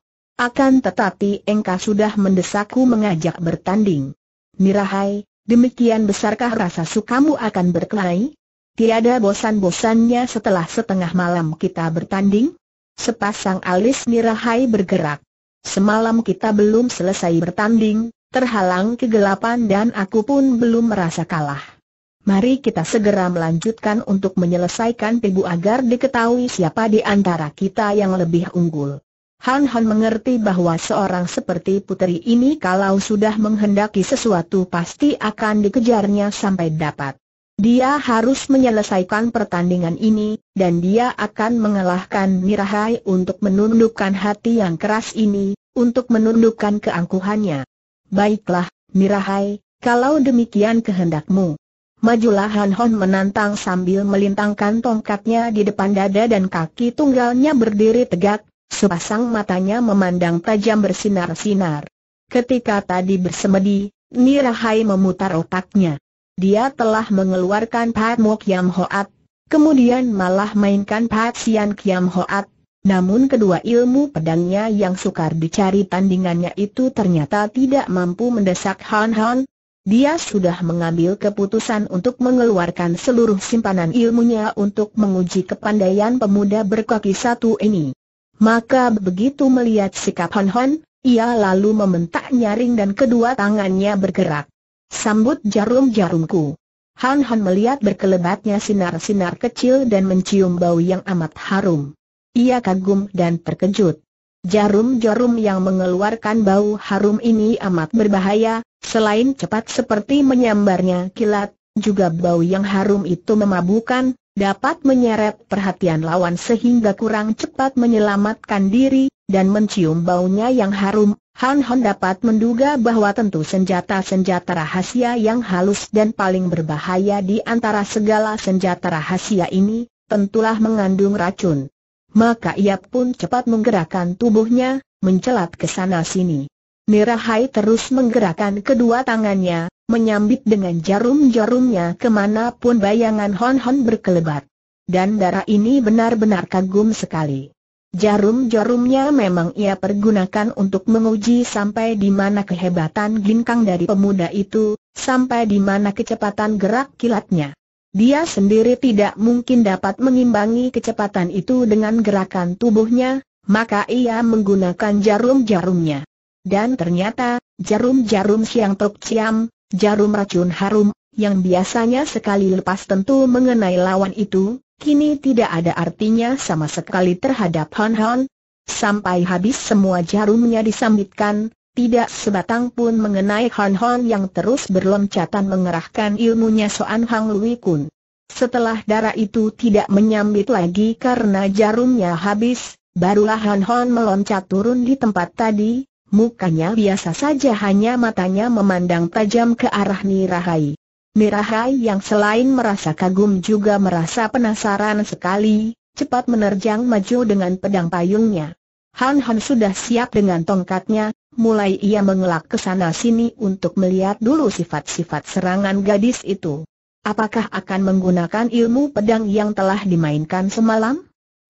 Akan tetapi engkau sudah mendesakku mengajak bertanding. Mirahai, demikian besarkah rasa sukamu akan berkelahi? Tiada bosan-bosannya setelah setengah malam kita bertanding? Sepasang alis Mirahai bergerak. Semalam kita belum selesai bertanding, terhalang kegelapan dan aku pun belum merasa kalah. Mari kita segera melanjutkan untuk menyelesaikan pebu agar diketahui siapa di antara kita yang lebih unggul. Han Han mengerti bahwa seorang seperti putri ini kalau sudah menghendaki sesuatu pasti akan dikejarnya sampai dapat. Dia harus menyelesaikan pertandingan ini, dan dia akan mengalahkan Mirahai untuk menundukkan hati yang keras ini, untuk menundukkan keangkuhannya. Baiklah, Mirahai, kalau demikian kehendakmu. Majulah Han Hon menantang sambil melintangkan tongkatnya di depan dada dan kaki tunggalnya berdiri tegak, sepasang matanya memandang tajam bersinar-sinar. Ketika tadi bersemedi, Mirahai memutar otaknya dia telah mengeluarkan Pat Mo Kiam Hoat, kemudian malah mainkan Pat Sian Kiam Hoat. Namun kedua ilmu pedangnya yang sukar dicari tandingannya itu ternyata tidak mampu mendesak Han Han. Dia sudah mengambil keputusan untuk mengeluarkan seluruh simpanan ilmunya untuk menguji kepandaian pemuda berkaki satu ini. Maka begitu melihat sikap Han Han, ia lalu membentak nyaring dan kedua tangannya bergerak. Sambut jarum-jarumku. Han Han melihat berkelebatnya sinar-sinar kecil dan mencium bau yang amat harum. Ia kagum dan terkejut. Jarum-jarum yang mengeluarkan bau harum ini amat berbahaya, selain cepat seperti menyambarnya kilat, juga bau yang harum itu memabukan, dapat menyeret perhatian lawan sehingga kurang cepat menyelamatkan diri, dan mencium baunya yang harum, Han Hon dapat menduga bahwa tentu senjata-senjata rahasia yang halus dan paling berbahaya di antara segala senjata rahasia ini, tentulah mengandung racun. Maka ia pun cepat menggerakkan tubuhnya, mencelat ke sana-sini. Nirahai terus menggerakkan kedua tangannya, menyambit dengan jarum-jarumnya kemana pun bayangan Hon Hon berkelebat. Dan darah ini benar-benar kagum sekali. Jarum-jarumnya memang ia pergunakan untuk menguji sampai di mana kehebatan ginkang dari pemuda itu, sampai di mana kecepatan gerak kilatnya. Dia sendiri tidak mungkin dapat mengimbangi kecepatan itu dengan gerakan tubuhnya, maka ia menggunakan jarum-jarumnya. Dan ternyata, jarum-jarum siang tok ciam, jarum racun harum, yang biasanya sekali lepas tentu mengenai lawan itu, kini tidak ada artinya sama sekali terhadap Hon Hon. Sampai habis semua jarumnya disambitkan, tidak sebatang pun mengenai Hon Hon yang terus berloncatan mengerahkan ilmunya Soan Hang Lui Kun. Setelah darah itu tidak menyambit lagi karena jarumnya habis, barulah Hon Hon meloncat turun di tempat tadi, mukanya biasa saja hanya matanya memandang tajam ke arah Nirahai. Mirahai yang selain merasa kagum juga merasa penasaran sekali, cepat menerjang maju dengan pedang payungnya. Han Han sudah siap dengan tongkatnya, mulai ia mengelak ke sana sini untuk melihat dulu sifat-sifat serangan gadis itu. Apakah akan menggunakan ilmu pedang yang telah dimainkan semalam?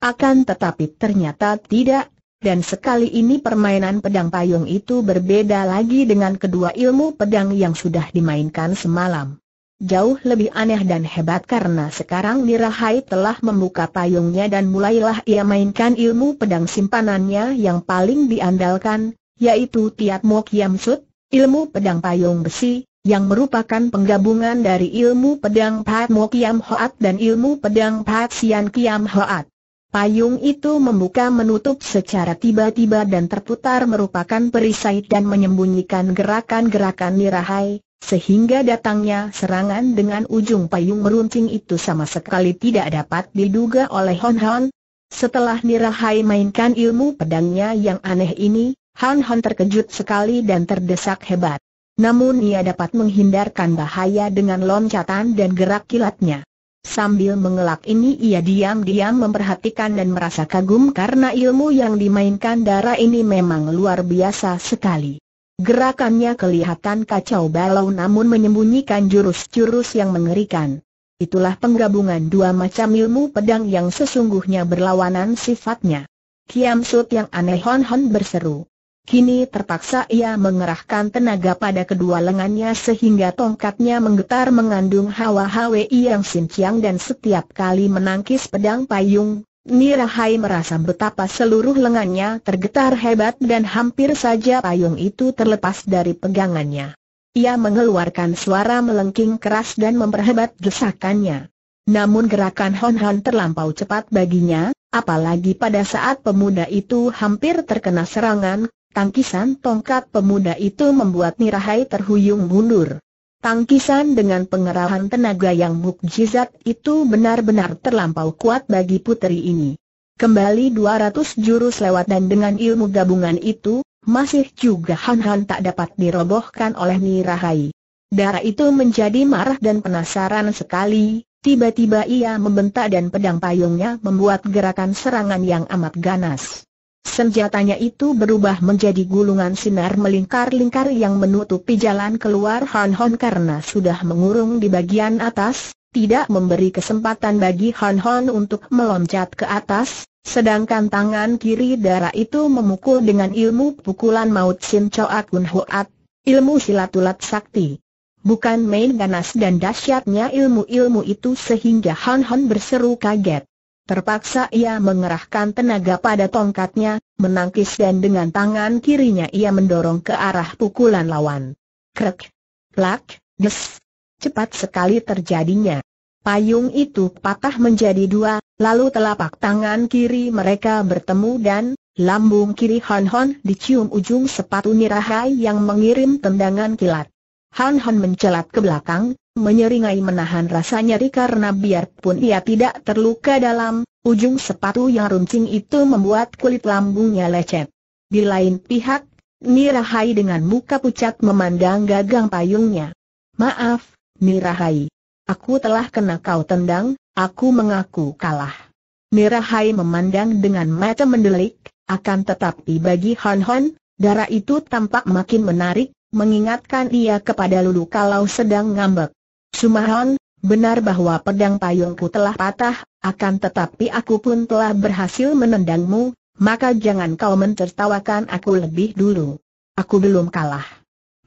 Akan tetapi ternyata tidak, dan sekali ini permainan pedang payung itu berbeda lagi dengan kedua ilmu pedang yang sudah dimainkan semalam. Jauh lebih aneh dan hebat karena sekarang Nirahai telah membuka payungnya dan mulailah ia mainkan ilmu pedang simpanannya yang paling diandalkan, yaitu Tiat Mo Kiam Sut, ilmu pedang payung besi, yang merupakan penggabungan dari ilmu pedang Pat Mo Kiam Hoat dan ilmu pedang Pat Sian Kiam Hoat. Payung itu membuka menutup secara tiba-tiba dan terputar merupakan perisai dan menyembunyikan gerakan-gerakan Nirahai, sehingga datangnya serangan dengan ujung payung meruncing itu sama sekali tidak dapat diduga oleh Hon Hon. Setelah Nirahai mainkan ilmu pedangnya yang aneh ini, Hon Hon terkejut sekali dan terdesak hebat. Namun ia dapat menghindarkan bahaya dengan loncatan dan gerak kilatnya. Sambil mengelak ini ia diam-diam memperhatikan dan merasa kagum karena ilmu yang dimainkan darah ini memang luar biasa sekali. Gerakannya kelihatan kacau balau namun menyembunyikan jurus-jurus yang mengerikan. Itulah penggabungan dua macam ilmu pedang yang sesungguhnya berlawanan sifatnya. Kiam Sut yang aneh Hon Hon berseru. Kini terpaksa ia mengerahkan tenaga pada kedua lengannya sehingga tongkatnya menggetar mengandung hawa-hawa yang sinciang dan setiap kali menangkis pedang payung, Nirahai merasa betapa seluruh lengannya tergetar hebat dan hampir saja payung itu terlepas dari pegangannya. Ia mengeluarkan suara melengking keras dan memperhebat desakannya. Namun gerakan Hon Hon terlampau cepat baginya, apalagi pada saat pemuda itu hampir terkena serangan, tangkisan tongkat pemuda itu membuat Nirahai terhuyung mundur. Tangkisan dengan pengerahan tenaga yang mukjizat itu benar-benar terlampau kuat bagi putri ini. Kembali 200 jurus lewat dan dengan ilmu gabungan itu, masih juga Han-Han tak dapat dirobohkan oleh Nirahai. Darah itu menjadi marah dan penasaran sekali, tiba-tiba ia membentak dan pedang payungnya membuat gerakan serangan yang amat ganas. Senjatanya itu berubah menjadi gulungan sinar melingkar-lingkar yang menutupi jalan keluar Han Hon karena sudah mengurung di bagian atas, tidak memberi kesempatan bagi Han Hon untuk meloncat ke atas, sedangkan tangan kiri darah itu memukul dengan ilmu pukulan maut Sin Choat Kun Hoat, ilmu silatulat sakti. Bukan main ganas dan dahsyatnya ilmu-ilmu itu sehingga Han Hon berseru kaget. Terpaksa ia mengerahkan tenaga pada tongkatnya, menangkis dan dengan tangan kirinya ia mendorong ke arah pukulan lawan. Krek, plak, des. Cepat sekali terjadinya. Payung itu patah menjadi dua, lalu telapak tangan kiri mereka bertemu dan lambung kiri Hon Hon dicium ujung sepatu nirahai yang mengirim tendangan kilat. Han Han mencelat ke belakang, menyeringai menahan rasa nyeri karena biarpun ia tidak terluka dalam, ujung sepatu yang runcing itu membuat kulit lambungnya lecet. Di lain pihak, Nirahai dengan muka pucat memandang gagang payungnya. Maaf, Nirahai. Aku telah kena kau tendang, aku mengaku kalah. Nirahai memandang dengan mata mendelik, akan tetapi bagi Han Han, darah itu tampak makin menarik, mengingatkan ia kepada Lulu kalau sedang ngambek. Sumahon, benar bahwa pedang payungku telah patah, akan tetapi aku pun telah berhasil menendangmu, maka jangan kau mentertawakan aku lebih dulu. Aku belum kalah.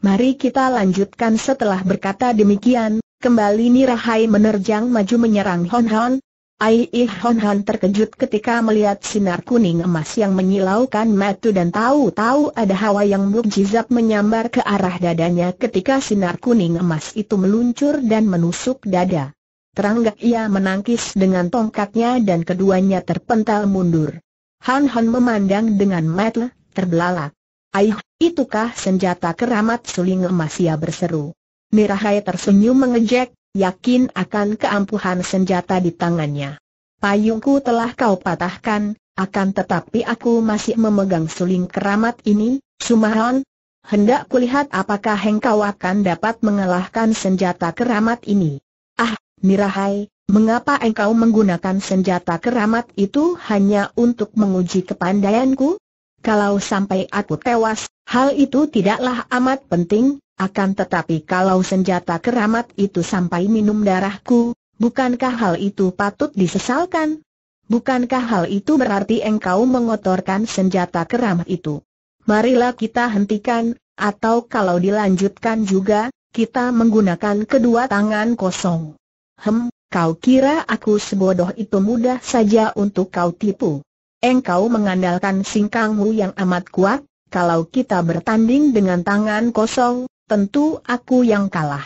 Mari kita lanjutkan setelah berkata demikian, kembali Nirahai menerjang maju menyerang Hon Hon, Ai Hon Han terkejut ketika melihat sinar kuning emas yang menyilaukan Matu dan tahu-tahu ada hawa yang mukjizat menyambar ke arah dadanya ketika sinar kuning emas itu meluncur dan menusuk dada. Teranggak ia menangkis dengan tongkatnya dan keduanya terpental mundur. Han Han memandang dengan mata terbelalak. Aih, itukah senjata keramat suling emas ia berseru. Mirahai tersenyum mengejek, yakin akan keampuhan senjata di tangannya. Payungku telah kau patahkan, akan tetapi aku masih memegang suling keramat ini, Sumahon. Hendak kulihat apakah engkau akan dapat mengalahkan senjata keramat ini. Ah, Mirahai, mengapa engkau menggunakan senjata keramat itu hanya untuk menguji kepandaianku? Kalau sampai aku tewas, hal itu tidaklah amat penting, akan tetapi kalau senjata keramat itu sampai minum darahku, bukankah hal itu patut disesalkan? Bukankah hal itu berarti engkau mengotorkan senjata keramat itu? Marilah kita hentikan, atau kalau dilanjutkan juga, kita menggunakan kedua tangan kosong. Hem, kau kira aku sebodoh itu mudah saja untuk kau tipu. Engkau mengandalkan singkangmu yang amat kuat, kalau kita bertanding dengan tangan kosong, tentu aku yang kalah.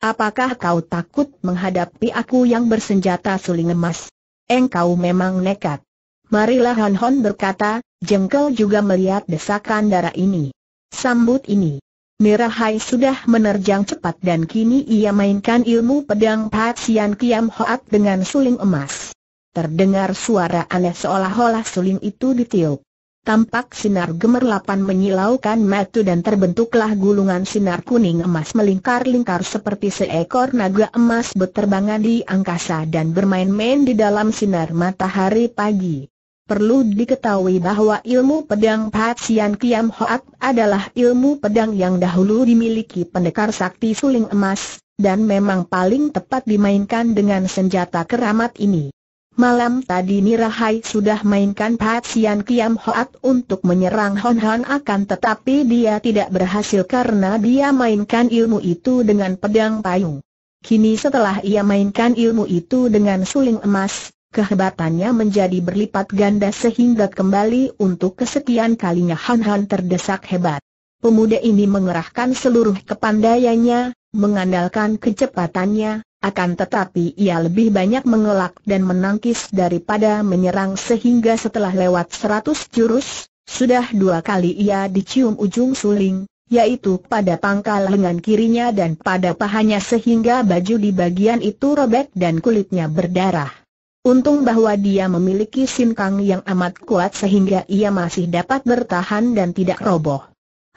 Apakah kau takut menghadapi aku yang bersenjata suling emas? Engkau memang nekat. Marilah Han Hon berkata, jengkel juga melihat desakan darah ini. Sambut ini. Mirahai sudah menerjang cepat dan kini ia mainkan ilmu pedang Patsian Kiam Hoat dengan suling emas. Terdengar suara aneh seolah-olah suling itu ditiup tampak sinar gemerlapan menyilaukan mata dan terbentuklah gulungan sinar kuning emas melingkar-lingkar seperti seekor naga emas berterbangan di angkasa dan bermain-main di dalam sinar matahari pagi. Perlu diketahui bahwa ilmu pedang Pat Patsian Kiam Hoat adalah ilmu pedang yang dahulu dimiliki pendekar sakti suling emas, dan memang paling tepat dimainkan dengan senjata keramat ini. Malam tadi Nirahai sudah mainkan Patsian Kiam Hoat untuk menyerang Hon Han akan tetapi dia tidak berhasil karena dia mainkan ilmu itu dengan pedang payung. Kini setelah ia mainkan ilmu itu dengan suling emas, kehebatannya menjadi berlipat ganda sehingga kembali untuk kesekian kalinya Hon Han terdesak hebat. Pemuda ini mengerahkan seluruh kepandaiannya, mengandalkan kecepatannya, akan tetapi ia lebih banyak mengelak dan menangkis daripada menyerang sehingga setelah lewat seratus jurus, sudah dua kali ia dicium ujung suling, yaitu pada pangkal lengan kirinya dan pada pahanya sehingga baju di bagian itu robek dan kulitnya berdarah. Untung bahwa dia memiliki sinkang yang amat kuat sehingga ia masih dapat bertahan dan tidak roboh.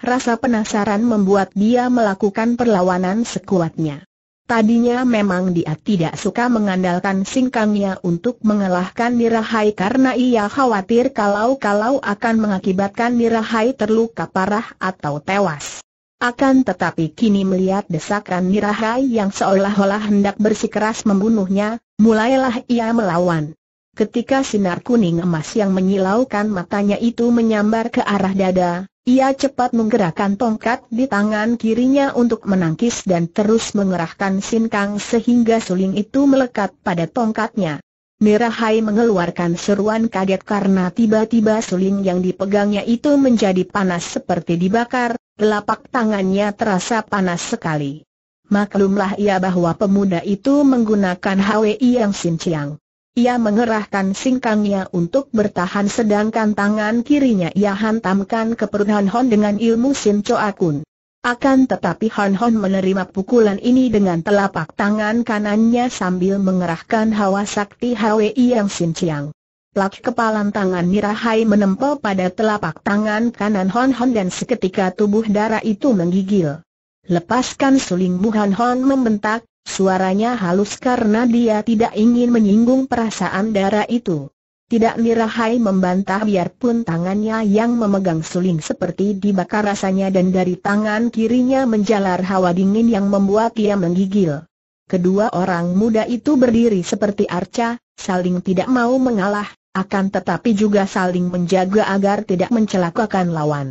Rasa penasaran membuat dia melakukan perlawanan sekuatnya. Tadinya memang dia tidak suka mengandalkan singkangnya untuk mengalahkan Nirahai karena ia khawatir kalau-kalau akan mengakibatkan Nirahai terluka parah atau tewas. Akan tetapi kini melihat desakan Nirahai yang seolah-olah hendak bersikeras membunuhnya, mulailah ia melawan. Ketika sinar kuning emas yang menyilaukan matanya itu menyambar ke arah dada, ia cepat menggerakkan tongkat di tangan kirinya untuk menangkis dan terus mengerahkan sinkang sehingga suling itu melekat pada tongkatnya. Mirahai mengeluarkan seruan kaget karena tiba-tiba suling yang dipegangnya itu menjadi panas seperti dibakar, telapak tangannya terasa panas sekali. Maklumlah ia bahwa pemuda itu menggunakan HWI yang sinciang. Ia mengerahkan singkangnya untuk bertahan sedangkan tangan kirinya ia hantamkan ke perut Han Hon dengan ilmu Sin Choa Kun. Akan tetapi Han Hon menerima pukulan ini dengan telapak tangan kanannya sambil mengerahkan hawa sakti Hwi yang Sin Chiang. Plak kepalan tangan Mirahai menempel pada telapak tangan kanan Hon Hon dan seketika tubuh darah itu menggigil. Lepaskan sulingmu Han Hon membentak, Suaranya halus karena dia tidak ingin menyinggung perasaan Dara itu. Tidak nirahai membantah biarpun tangannya yang memegang suling seperti dibakar rasanya dan dari tangan kirinya menjalar hawa dingin yang membuat dia menggigil. Kedua orang muda itu berdiri seperti arca, saling tidak mau mengalah, akan tetapi juga saling menjaga agar tidak mencelakakan lawan.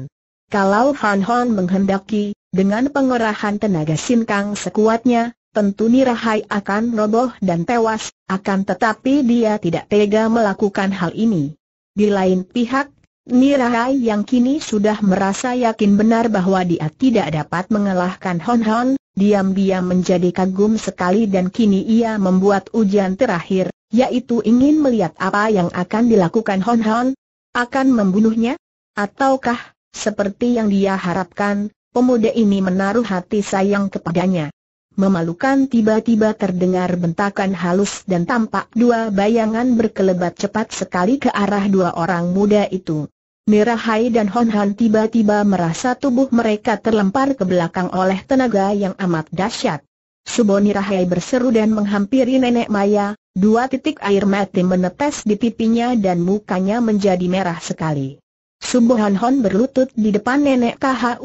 Kalau Han Hon menghendaki, dengan pengerahan tenaga sinkang sekuatnya, tentu Nirahai akan roboh dan tewas, akan tetapi dia tidak tega melakukan hal ini. Di lain pihak, Nirahai yang kini sudah merasa yakin benar bahwa dia tidak dapat mengalahkan Hon Hon, diam-diam menjadi kagum sekali dan kini ia membuat ujian terakhir, yaitu ingin melihat apa yang akan dilakukan Hon Hon, akan membunuhnya, ataukah, seperti yang dia harapkan, pemuda ini menaruh hati sayang kepadanya memalukan tiba-tiba terdengar bentakan halus dan tampak dua bayangan berkelebat cepat sekali ke arah dua orang muda itu. Mirahai dan Hon Han tiba-tiba merasa tubuh mereka terlempar ke belakang oleh tenaga yang amat dahsyat. Hai berseru dan menghampiri nenek Maya, dua titik air mati menetes di pipinya dan mukanya menjadi merah sekali. Subohan Hon berlutut di depan nenek KH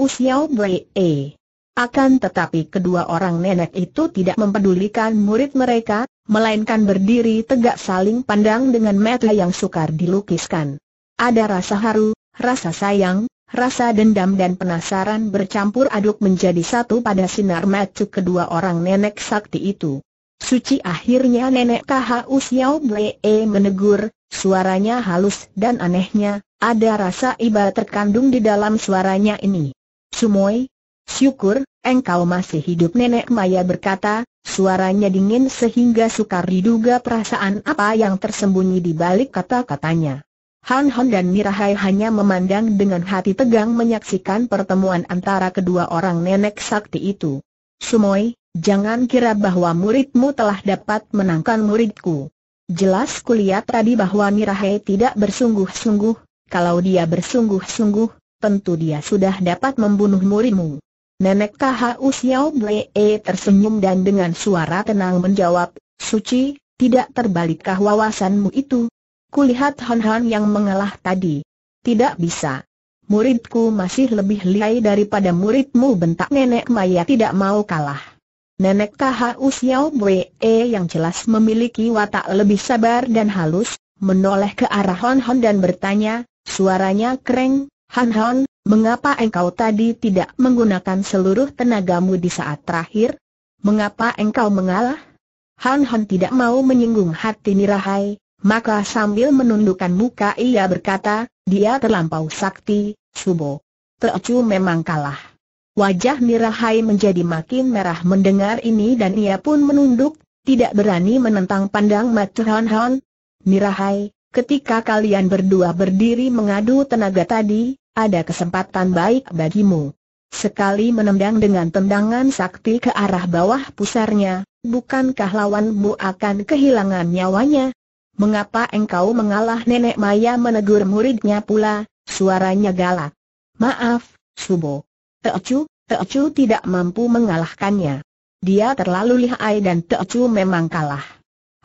akan tetapi kedua orang nenek itu tidak mempedulikan murid mereka, melainkan berdiri tegak saling pandang dengan mata yang sukar dilukiskan. Ada rasa haru, rasa sayang, rasa dendam dan penasaran bercampur aduk menjadi satu pada sinar mata kedua orang nenek sakti itu. Suci akhirnya nenek KHU Xiao Blee menegur, suaranya halus dan anehnya, ada rasa iba terkandung di dalam suaranya ini. Sumoi, Syukur, engkau masih hidup Nenek Maya berkata, suaranya dingin sehingga sukar diduga perasaan apa yang tersembunyi di balik kata-katanya. Han Hon dan Mirahai hanya memandang dengan hati tegang menyaksikan pertemuan antara kedua orang nenek sakti itu. Sumoy, jangan kira bahwa muridmu telah dapat menangkan muridku. Jelas kulihat tadi bahwa Mirahai tidak bersungguh-sungguh, kalau dia bersungguh-sungguh, tentu dia sudah dapat membunuh muridmu. Nenek KHU Xiao Blee tersenyum dan dengan suara tenang menjawab, Suci, tidak terbalikkah wawasanmu itu? Kulihat Han Han yang mengalah tadi. Tidak bisa. Muridku masih lebih lihai daripada muridmu bentak Nenek Maya tidak mau kalah. Nenek KHU Xiao Blee yang jelas memiliki watak lebih sabar dan halus, menoleh ke arah Hon Hon dan bertanya, suaranya kering, Han Hon, Mengapa engkau tadi tidak menggunakan seluruh tenagamu di saat terakhir? Mengapa engkau mengalah? Han Han tidak mau menyinggung hati Nirahai, maka sambil menundukkan muka ia berkata, dia terlampau sakti, Subo. Teocu memang kalah. Wajah Nirahai menjadi makin merah mendengar ini dan ia pun menunduk, tidak berani menentang pandang mata Han Han. Nirahai, ketika kalian berdua berdiri mengadu tenaga tadi, ada kesempatan baik bagimu. Sekali menendang dengan tendangan sakti ke arah bawah pusarnya, bukankah lawanmu akan kehilangan nyawanya? Mengapa engkau mengalah nenek Maya menegur muridnya pula, suaranya galak. Maaf, Subo. Teocu, Teocu tidak mampu mengalahkannya. Dia terlalu lihai dan Teocu memang kalah.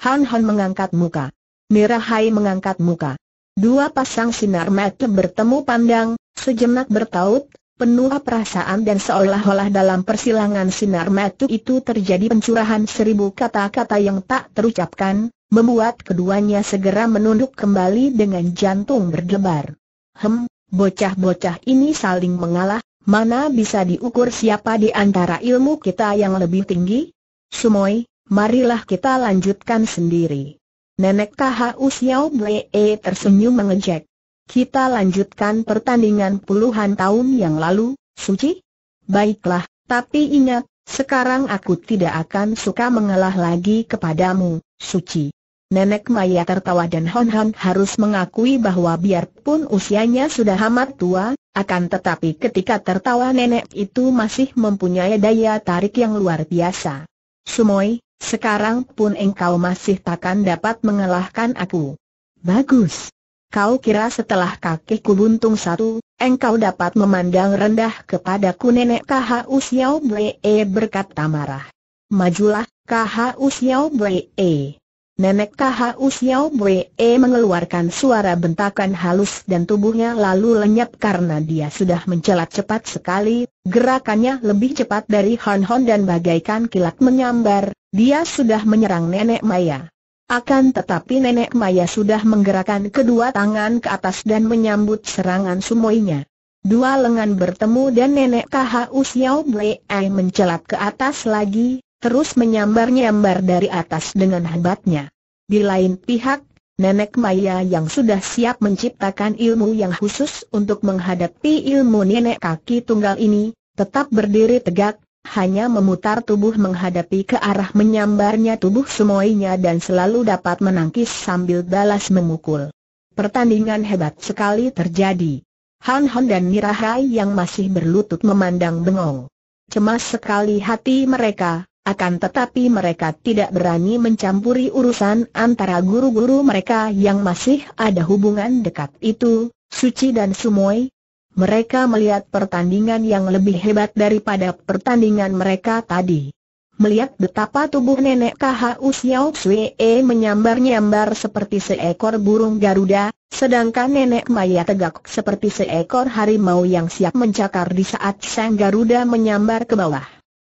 Han Han mengangkat muka. Mirahai mengangkat muka. Dua pasang sinar mata bertemu pandang, sejenak bertaut, penuh perasaan dan seolah-olah dalam persilangan sinar metu itu terjadi pencurahan seribu kata-kata yang tak terucapkan, membuat keduanya segera menunduk kembali dengan jantung berdebar. Hem, bocah-bocah ini saling mengalah, mana bisa diukur siapa di antara ilmu kita yang lebih tinggi? Sumoi, marilah kita lanjutkan sendiri. Nenek Kahau Usiao Blee tersenyum mengejek. Kita lanjutkan pertandingan puluhan tahun yang lalu, Suci? Baiklah, tapi ingat, sekarang aku tidak akan suka mengalah lagi kepadamu, Suci. Nenek Maya tertawa dan Hon Hon harus mengakui bahwa biarpun usianya sudah amat tua, akan tetapi ketika tertawa nenek itu masih mempunyai daya tarik yang luar biasa. Sumoy, sekarang pun engkau masih takkan dapat mengalahkan aku. Bagus, Kau kira setelah kakiku buntung satu, engkau dapat memandang rendah kepadaku nenek KHU Xiao Bwe e berkata marah. Majulah, KHU Xiao Bwe. E. Nenek KHU Xiao Bwe e mengeluarkan suara bentakan halus dan tubuhnya lalu lenyap karena dia sudah mencelat cepat sekali, gerakannya lebih cepat dari Hon Hon dan bagaikan kilat menyambar, dia sudah menyerang nenek Maya. Akan tetapi Nenek Maya sudah menggerakkan kedua tangan ke atas dan menyambut serangan sumoinya. Dua lengan bertemu dan Nenek KHU Xiao Blei mencelat ke atas lagi, terus menyambar-nyambar dari atas dengan hebatnya. Di lain pihak, Nenek Maya yang sudah siap menciptakan ilmu yang khusus untuk menghadapi ilmu nenek kaki tunggal ini, tetap berdiri tegak, hanya memutar tubuh menghadapi ke arah menyambarnya tubuh semuanya dan selalu dapat menangkis sambil balas memukul. Pertandingan hebat sekali terjadi. Han Han dan Mirahai yang masih berlutut memandang bengong. Cemas sekali hati mereka, akan tetapi mereka tidak berani mencampuri urusan antara guru-guru mereka yang masih ada hubungan dekat itu, Suci dan Sumoi, mereka melihat pertandingan yang lebih hebat daripada pertandingan mereka tadi. Melihat betapa tubuh nenek KHU Xiao Xue menyambar-nyambar seperti seekor burung Garuda, sedangkan nenek Maya tegak seperti seekor harimau yang siap mencakar di saat sang Garuda menyambar ke bawah.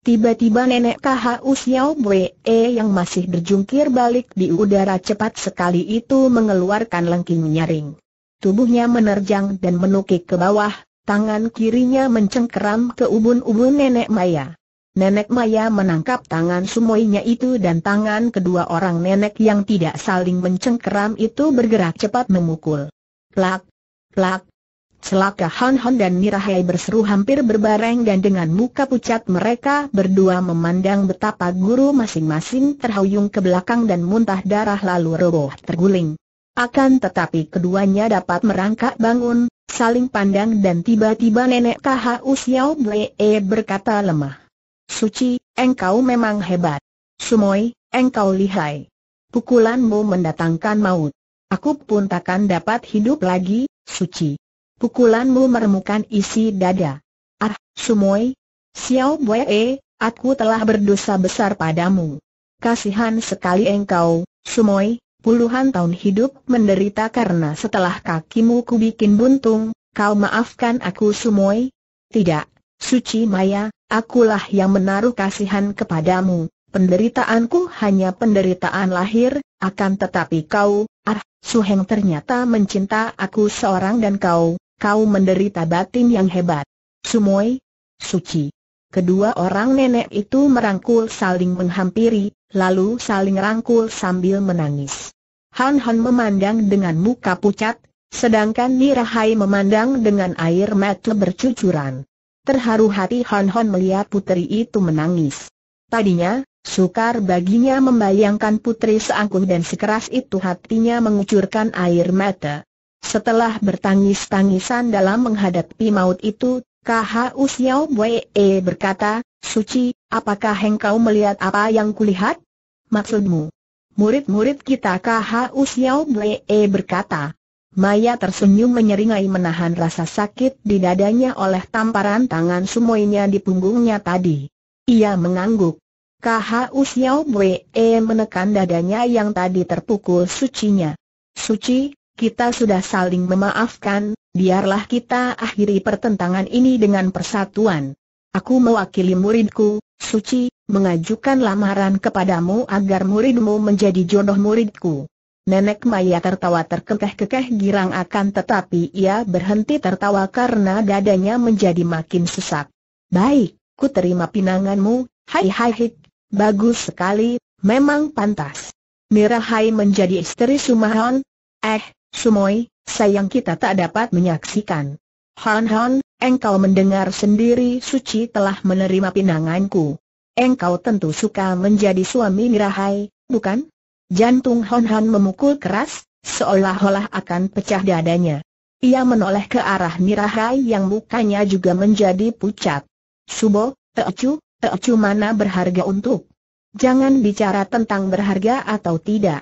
Tiba-tiba nenek KHU Xiao Xue yang masih berjungkir balik di udara cepat sekali itu mengeluarkan lengking nyaring. Tubuhnya menerjang dan menukik ke bawah, tangan kirinya mencengkeram ke ubun-ubun nenek Maya. Nenek Maya menangkap tangan sumoinya itu dan tangan kedua orang nenek yang tidak saling mencengkeram itu bergerak cepat memukul. Plak, plak, Celaka Han Han dan Nirahai berseru hampir berbareng dan dengan muka pucat mereka berdua memandang betapa guru masing-masing terhuyung ke belakang dan muntah darah lalu roboh terguling. Akan tetapi keduanya dapat merangkak bangun, saling pandang dan tiba-tiba nenek KHU Xiao Blee e berkata lemah. Suci, engkau memang hebat. Sumoy, engkau lihai. Pukulanmu mendatangkan maut. Aku pun takkan dapat hidup lagi, Suci. Pukulanmu meremukan isi dada. Ah, Sumoy. Xiao Bue, e, aku telah berdosa besar padamu. Kasihan sekali engkau, Sumoy, puluhan tahun hidup menderita karena setelah kakimu kubikin buntung, kau maafkan aku Sumoy. Tidak, Suci Maya, akulah yang menaruh kasihan kepadamu. Penderitaanku hanya penderitaan lahir, akan tetapi kau, ah, Suheng ternyata mencinta aku seorang dan kau, kau menderita batin yang hebat. Sumoy, Suci. Kedua orang nenek itu merangkul saling menghampiri, lalu saling rangkul sambil menangis. Han Han memandang dengan muka pucat, sedangkan Nirahai memandang dengan air mata bercucuran. Terharu hati Han Han melihat putri itu menangis. Tadinya, sukar baginya membayangkan putri seangkuh dan sekeras itu hatinya mengucurkan air mata. Setelah bertangis-tangisan dalam menghadapi maut itu, KHU Xiao Wei e berkata, Suci, apakah engkau melihat apa yang kulihat? Maksudmu? Murid-murid kita KHU Xiao Blee e berkata. Maya tersenyum menyeringai menahan rasa sakit di dadanya oleh tamparan tangan sumoinya di punggungnya tadi. Ia mengangguk. KHU Xiao Blee e menekan dadanya yang tadi terpukul sucinya. Suci, kita sudah saling memaafkan, biarlah kita akhiri pertentangan ini dengan persatuan. Aku mewakili muridku, Suci, mengajukan lamaran kepadamu agar muridmu menjadi jodoh muridku. Nenek Maya tertawa terkekeh-kekeh girang akan tetapi ia berhenti tertawa karena dadanya menjadi makin sesak. Baik, ku terima pinanganmu, hai hai hik, bagus sekali, memang pantas. Hai menjadi istri Sumahon. Eh, Sumoy, sayang kita tak dapat menyaksikan. Hon Hon, engkau mendengar sendiri Suci telah menerima pinanganku. Engkau tentu suka menjadi suami Mirahai, bukan? Jantung Hon Han memukul keras, seolah-olah akan pecah dadanya. Ia menoleh ke arah Mirahai yang mukanya juga menjadi pucat. Subo, Teocu, Teocu mana berharga untuk? Jangan bicara tentang berharga atau tidak.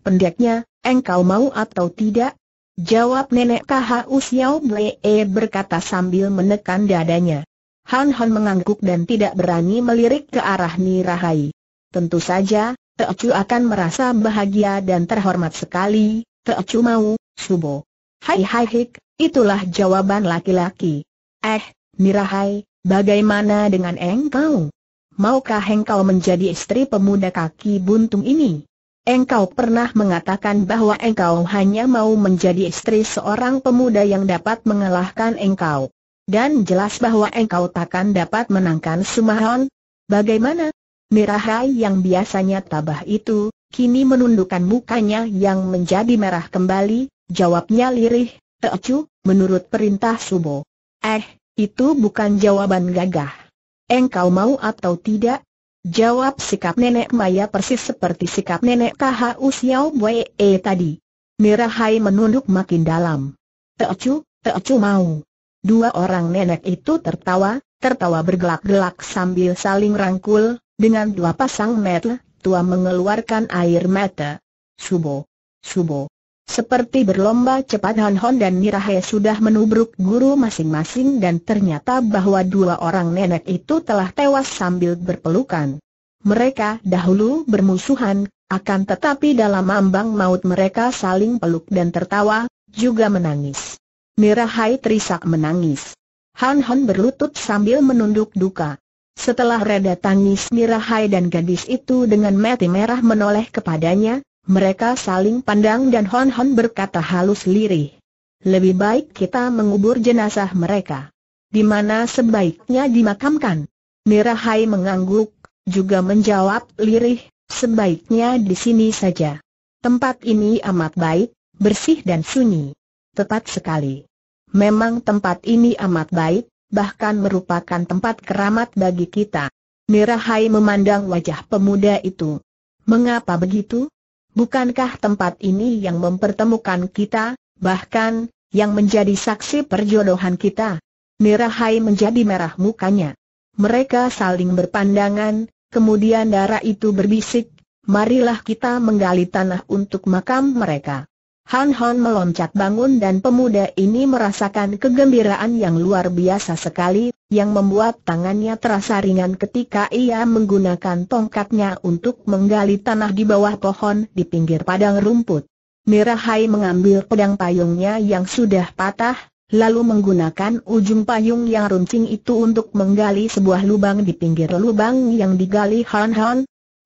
Pendeknya, engkau mau atau tidak? Jawab nenek KH Usiao Blee berkata sambil menekan dadanya. Han Han mengangguk dan tidak berani melirik ke arah Nirahai. Tentu saja, Teocu akan merasa bahagia dan terhormat sekali, Teocu mau, Subo. Hai hai hik, itulah jawaban laki-laki. Eh, Nirahai, bagaimana dengan engkau? Maukah engkau menjadi istri pemuda kaki buntung ini? Engkau pernah mengatakan bahwa engkau hanya mau menjadi istri seorang pemuda yang dapat mengalahkan engkau. Dan jelas bahwa engkau takkan dapat menangkan Sumahon. Bagaimana? Mirahai yang biasanya tabah itu, kini menundukkan mukanya yang menjadi merah kembali, jawabnya lirih, Teocu, menurut perintah Subo. Eh, itu bukan jawaban gagah. Engkau mau atau tidak? Jawab sikap nenek Maya persis seperti sikap nenek KHU Xiao Wei tadi. Mirahai menunduk makin dalam. Teocu, Teocu mau. Dua orang nenek itu tertawa, tertawa bergelak-gelak sambil saling rangkul, dengan dua pasang mata, tua mengeluarkan air mata. Subo. Subo. Seperti berlomba cepat Han Hon dan Nirahe sudah menubruk guru masing-masing dan ternyata bahwa dua orang nenek itu telah tewas sambil berpelukan. Mereka dahulu bermusuhan, akan tetapi dalam ambang maut mereka saling peluk dan tertawa, juga menangis. Hai terisak menangis. Han Han berlutut sambil menunduk duka. Setelah reda tangis Hai dan gadis itu dengan mati merah menoleh kepadanya, mereka saling pandang dan Han Han berkata halus lirih. Lebih baik kita mengubur jenazah mereka. Di mana sebaiknya dimakamkan? Hai mengangguk, juga menjawab lirih, sebaiknya di sini saja. Tempat ini amat baik, bersih dan sunyi. Tepat sekali. Memang tempat ini amat baik, bahkan merupakan tempat keramat bagi kita. Nirahai memandang wajah pemuda itu. Mengapa begitu? Bukankah tempat ini yang mempertemukan kita, bahkan, yang menjadi saksi perjodohan kita? Nirahai menjadi merah mukanya. Mereka saling berpandangan, kemudian darah itu berbisik, marilah kita menggali tanah untuk makam mereka. Han Han meloncat bangun dan pemuda ini merasakan kegembiraan yang luar biasa sekali, yang membuat tangannya terasa ringan ketika ia menggunakan tongkatnya untuk menggali tanah di bawah pohon di pinggir padang rumput. Mirahai mengambil pedang payungnya yang sudah patah, lalu menggunakan ujung payung yang runcing itu untuk menggali sebuah lubang di pinggir lubang yang digali Han Han,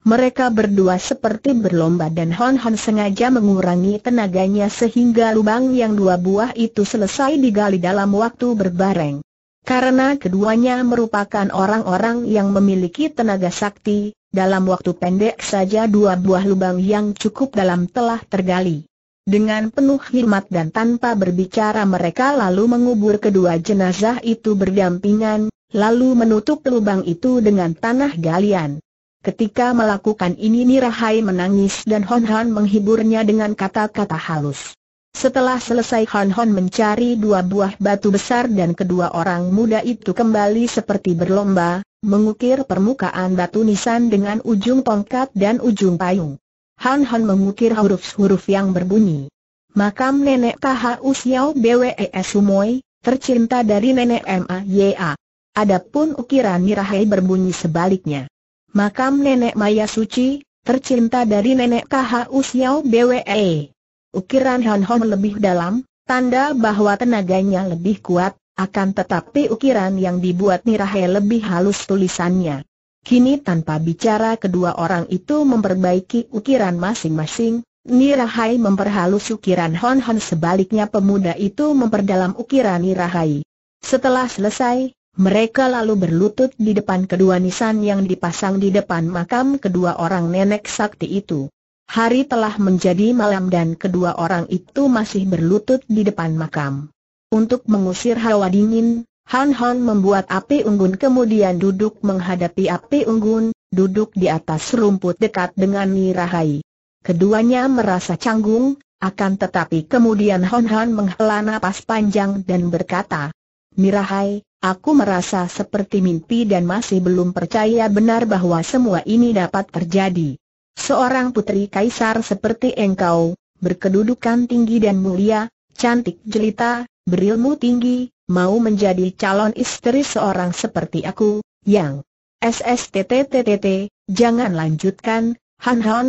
mereka berdua seperti berlomba dan Hon Hon sengaja mengurangi tenaganya sehingga lubang yang dua buah itu selesai digali dalam waktu berbareng. Karena keduanya merupakan orang-orang yang memiliki tenaga sakti, dalam waktu pendek saja dua buah lubang yang cukup dalam telah tergali. Dengan penuh hormat dan tanpa berbicara mereka lalu mengubur kedua jenazah itu berdampingan, lalu menutup lubang itu dengan tanah galian. Ketika melakukan ini Nirahai menangis dan Hon Hon menghiburnya dengan kata-kata halus. Setelah selesai Hon Hon mencari dua buah batu besar dan kedua orang muda itu kembali seperti berlomba, mengukir permukaan batu nisan dengan ujung tongkat dan ujung payung. Hon Hon mengukir huruf-huruf yang berbunyi. Makam nenek KH Usiao BWES Sumoy, tercinta dari nenek MAYA. Adapun ukiran Nirahai berbunyi sebaliknya. Makam Nenek Maya Suci, tercinta dari Nenek KHU Xiao BWE. Ukiran Han Hon lebih dalam, tanda bahwa tenaganya lebih kuat, akan tetapi ukiran yang dibuat Nirahe lebih halus tulisannya. Kini tanpa bicara kedua orang itu memperbaiki ukiran masing-masing, Nirahai memperhalus ukiran Hon Hon sebaliknya pemuda itu memperdalam ukiran Nirahai. Setelah selesai, mereka lalu berlutut di depan kedua nisan yang dipasang di depan makam kedua orang nenek sakti itu. Hari telah menjadi malam dan kedua orang itu masih berlutut di depan makam. Untuk mengusir hawa dingin, Han Han membuat api unggun kemudian duduk menghadapi api unggun, duduk di atas rumput dekat dengan Nirahai. Keduanya merasa canggung, akan tetapi kemudian Han Han menghela napas panjang dan berkata, Nirahai, Aku merasa seperti mimpi dan masih belum percaya benar bahwa semua ini dapat terjadi. Seorang putri kaisar seperti engkau, berkedudukan tinggi dan mulia, cantik jelita, berilmu tinggi, mau menjadi calon istri seorang seperti aku, yang SSTTTTT, jangan lanjutkan, Han Han,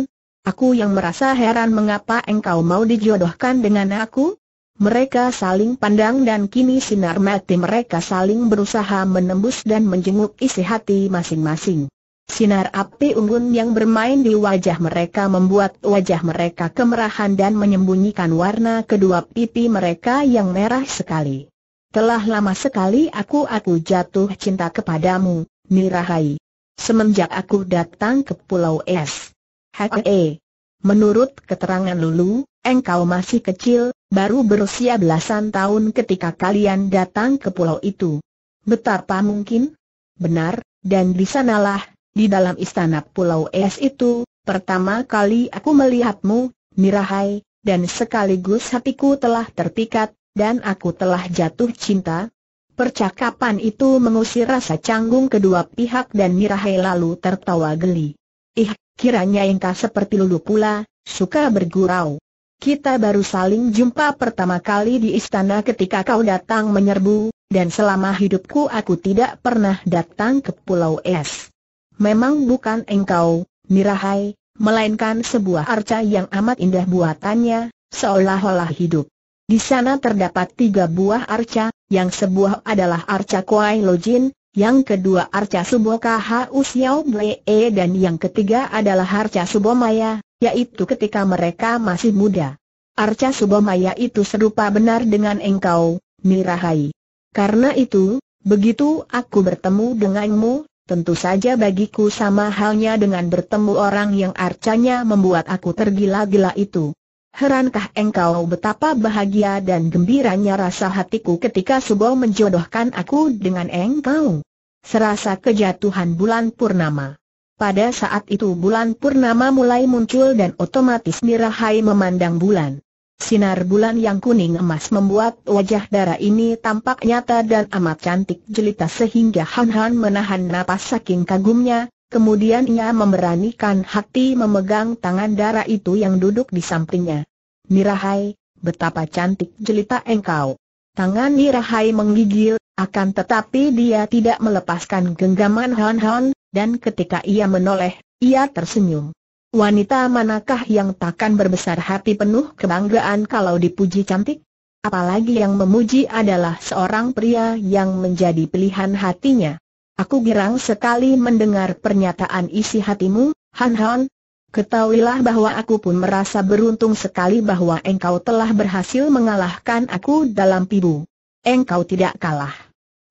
aku yang merasa heran mengapa engkau mau dijodohkan dengan aku? Mereka saling pandang dan kini sinar mati mereka saling berusaha menembus dan menjenguk isi hati masing-masing. Sinar api unggun yang bermain di wajah mereka membuat wajah mereka kemerahan dan menyembunyikan warna kedua pipi mereka yang merah sekali. Telah lama sekali aku-aku jatuh cinta kepadamu, Nirahai. Semenjak aku datang ke Pulau Es. Hei. Menurut keterangan Lulu, engkau masih kecil, baru berusia belasan tahun ketika kalian datang ke pulau itu. Betapa mungkin? Benar, dan di sanalah, di dalam istana pulau es itu, pertama kali aku melihatmu, Mirahai, dan sekaligus hatiku telah terpikat, dan aku telah jatuh cinta. Percakapan itu mengusir rasa canggung kedua pihak dan Mirahai lalu tertawa geli. Ih, kiranya engkau seperti lulu pula, suka bergurau. Kita baru saling jumpa pertama kali di istana ketika kau datang menyerbu, dan selama hidupku aku tidak pernah datang ke Pulau Es. Memang bukan engkau, Nirahai, melainkan sebuah arca yang amat indah buatannya, seolah-olah hidup. Di sana terdapat tiga buah arca, yang sebuah adalah arca Kuai Lojin, yang kedua arca Suboka Kha Usiau Blee e, dan yang ketiga adalah arca Subomaya, yaitu ketika mereka masih muda. Arca Subomaya itu serupa benar dengan engkau, Mirahai. Karena itu, begitu aku bertemu denganmu, tentu saja bagiku sama halnya dengan bertemu orang yang arcanya membuat aku tergila-gila itu. Herankah engkau betapa bahagia dan gembiranya rasa hatiku ketika Subo menjodohkan aku dengan engkau? Serasa kejatuhan bulan purnama. Pada saat itu bulan purnama mulai muncul dan otomatis Nirahai memandang bulan. Sinar bulan yang kuning emas membuat wajah Dara ini tampak nyata dan amat cantik jelita sehingga Han Han menahan napas saking kagumnya, kemudian ia memberanikan hati memegang tangan Dara itu yang duduk di sampingnya. Nirahai, betapa cantik jelita engkau. Tangan Nirahai menggigil, akan tetapi dia tidak melepaskan genggaman Han Han, dan ketika ia menoleh, ia tersenyum. Wanita manakah yang takkan berbesar hati penuh kebanggaan kalau dipuji cantik? Apalagi yang memuji adalah seorang pria yang menjadi pilihan hatinya. Aku girang sekali mendengar pernyataan isi hatimu, Han Han. Ketahuilah bahwa aku pun merasa beruntung sekali bahwa engkau telah berhasil mengalahkan aku dalam pibu. Engkau tidak kalah.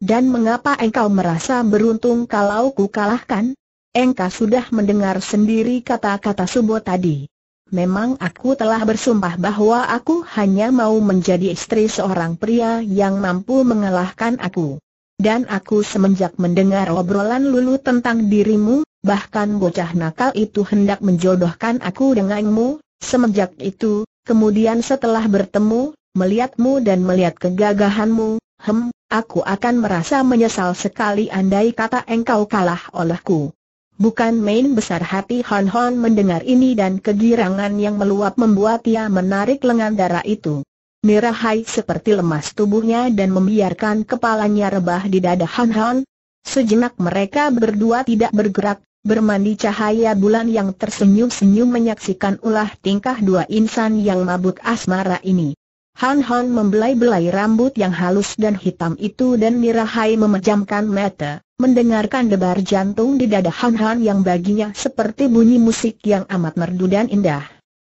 Dan mengapa engkau merasa beruntung kalau ku kalahkan? Engkau sudah mendengar sendiri kata-kata Subo tadi. Memang aku telah bersumpah bahwa aku hanya mau menjadi istri seorang pria yang mampu mengalahkan aku. Dan aku semenjak mendengar obrolan Lulu tentang dirimu, bahkan bocah nakal itu hendak menjodohkan aku denganmu, semenjak itu, kemudian setelah bertemu, melihatmu dan melihat kegagahanmu, Hem, aku akan merasa menyesal sekali andai kata engkau kalah olehku. Bukan main besar hati Hon Hon mendengar ini dan kegirangan yang meluap membuat ia menarik lengan darah itu. Nirahai seperti lemas tubuhnya dan membiarkan kepalanya rebah di dada Hon Hon. Sejenak mereka berdua tidak bergerak, bermandi cahaya bulan yang tersenyum-senyum menyaksikan ulah tingkah dua insan yang mabuk asmara ini. Han Han membelai-belai rambut yang halus dan hitam itu dan Nirahai memejamkan mata, mendengarkan debar jantung di dada Han Han yang baginya seperti bunyi musik yang amat merdu dan indah.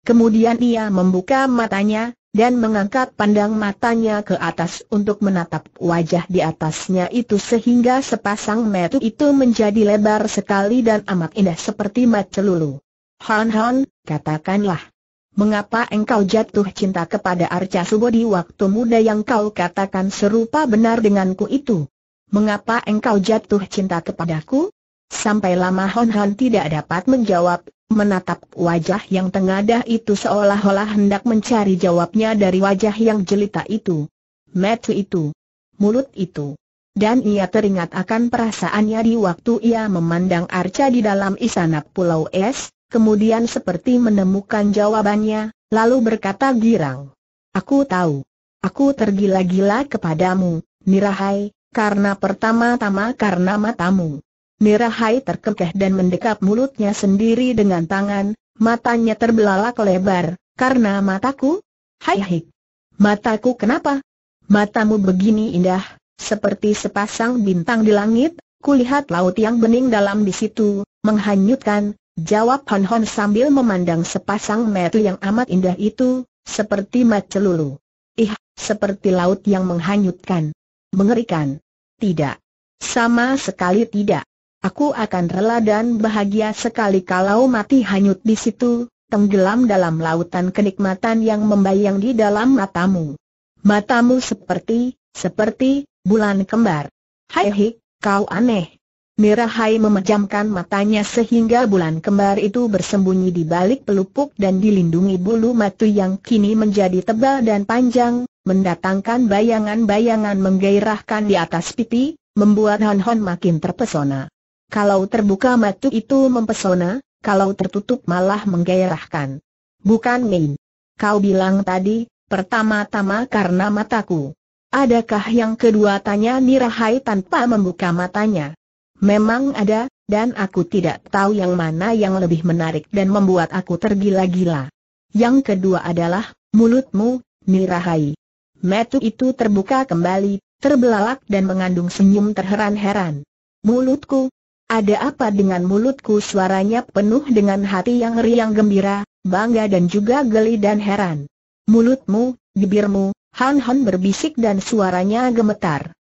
Kemudian ia membuka matanya, dan mengangkat pandang matanya ke atas untuk menatap wajah di atasnya itu sehingga sepasang mata itu menjadi lebar sekali dan amat indah seperti mata celulu. Han Han, katakanlah, Mengapa engkau jatuh cinta kepada Arca Subodi waktu muda yang kau katakan serupa benar denganku itu? Mengapa engkau jatuh cinta kepadaku? Sampai lama Hon Han tidak dapat menjawab, menatap wajah yang tengadah itu seolah-olah hendak mencari jawabnya dari wajah yang jelita itu. Metu itu. Mulut itu. Dan ia teringat akan perasaannya di waktu ia memandang Arca di dalam istana Pulau Es, kemudian seperti menemukan jawabannya, lalu berkata girang. Aku tahu. Aku tergila-gila kepadamu, Nirahai, karena pertama-tama karena matamu. Nirahai terkekeh dan mendekap mulutnya sendiri dengan tangan, matanya terbelalak lebar, karena mataku? Hai hai. Mataku kenapa? Matamu begini indah, seperti sepasang bintang di langit, kulihat laut yang bening dalam di situ, menghanyutkan, Jawab Hon Hon sambil memandang sepasang mata yang amat indah itu, seperti mata celulu. Ih, seperti laut yang menghanyutkan. Mengerikan. Tidak. Sama sekali tidak. Aku akan rela dan bahagia sekali kalau mati hanyut di situ, tenggelam dalam lautan kenikmatan yang membayang di dalam matamu. Matamu seperti, seperti, bulan kembar. Hai hik, kau aneh. Mirahai memejamkan matanya sehingga bulan kembar itu bersembunyi di balik pelupuk dan dilindungi bulu matu yang kini menjadi tebal dan panjang, mendatangkan bayangan-bayangan menggairahkan di atas pipi, membuat Han Hon makin terpesona. Kalau terbuka matu itu mempesona, kalau tertutup malah menggairahkan. Bukan main. Kau bilang tadi, pertama-tama karena mataku. Adakah yang kedua tanya Nirahai tanpa membuka matanya? Memang ada, dan aku tidak tahu yang mana yang lebih menarik dan membuat aku tergila-gila. Yang kedua adalah, mulutmu, Mirahai. Metu itu terbuka kembali, terbelalak dan mengandung senyum terheran-heran. Mulutku? Ada apa dengan mulutku? Suaranya penuh dengan hati yang riang gembira, bangga dan juga geli dan heran. Mulutmu, bibirmu, Han Han berbisik dan suaranya gemetar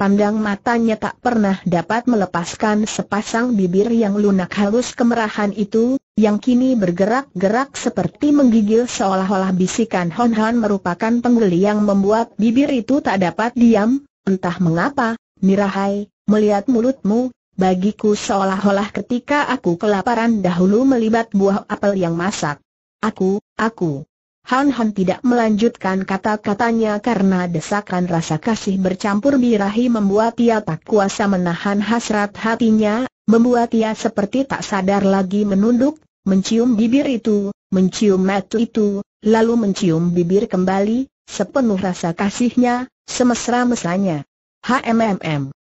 pandang matanya tak pernah dapat melepaskan sepasang bibir yang lunak halus kemerahan itu, yang kini bergerak-gerak seperti menggigil seolah-olah bisikan Hon Han merupakan penggeli yang membuat bibir itu tak dapat diam, entah mengapa, Mirahai, melihat mulutmu, bagiku seolah-olah ketika aku kelaparan dahulu melibat buah apel yang masak. Aku, aku. Han Han tidak melanjutkan kata-katanya karena desakan rasa kasih bercampur birahi membuat ia tak kuasa menahan hasrat hatinya, membuat ia seperti tak sadar lagi menunduk, mencium bibir itu, mencium mata itu, lalu mencium bibir kembali, sepenuh rasa kasihnya, semesra mesanya. HMMM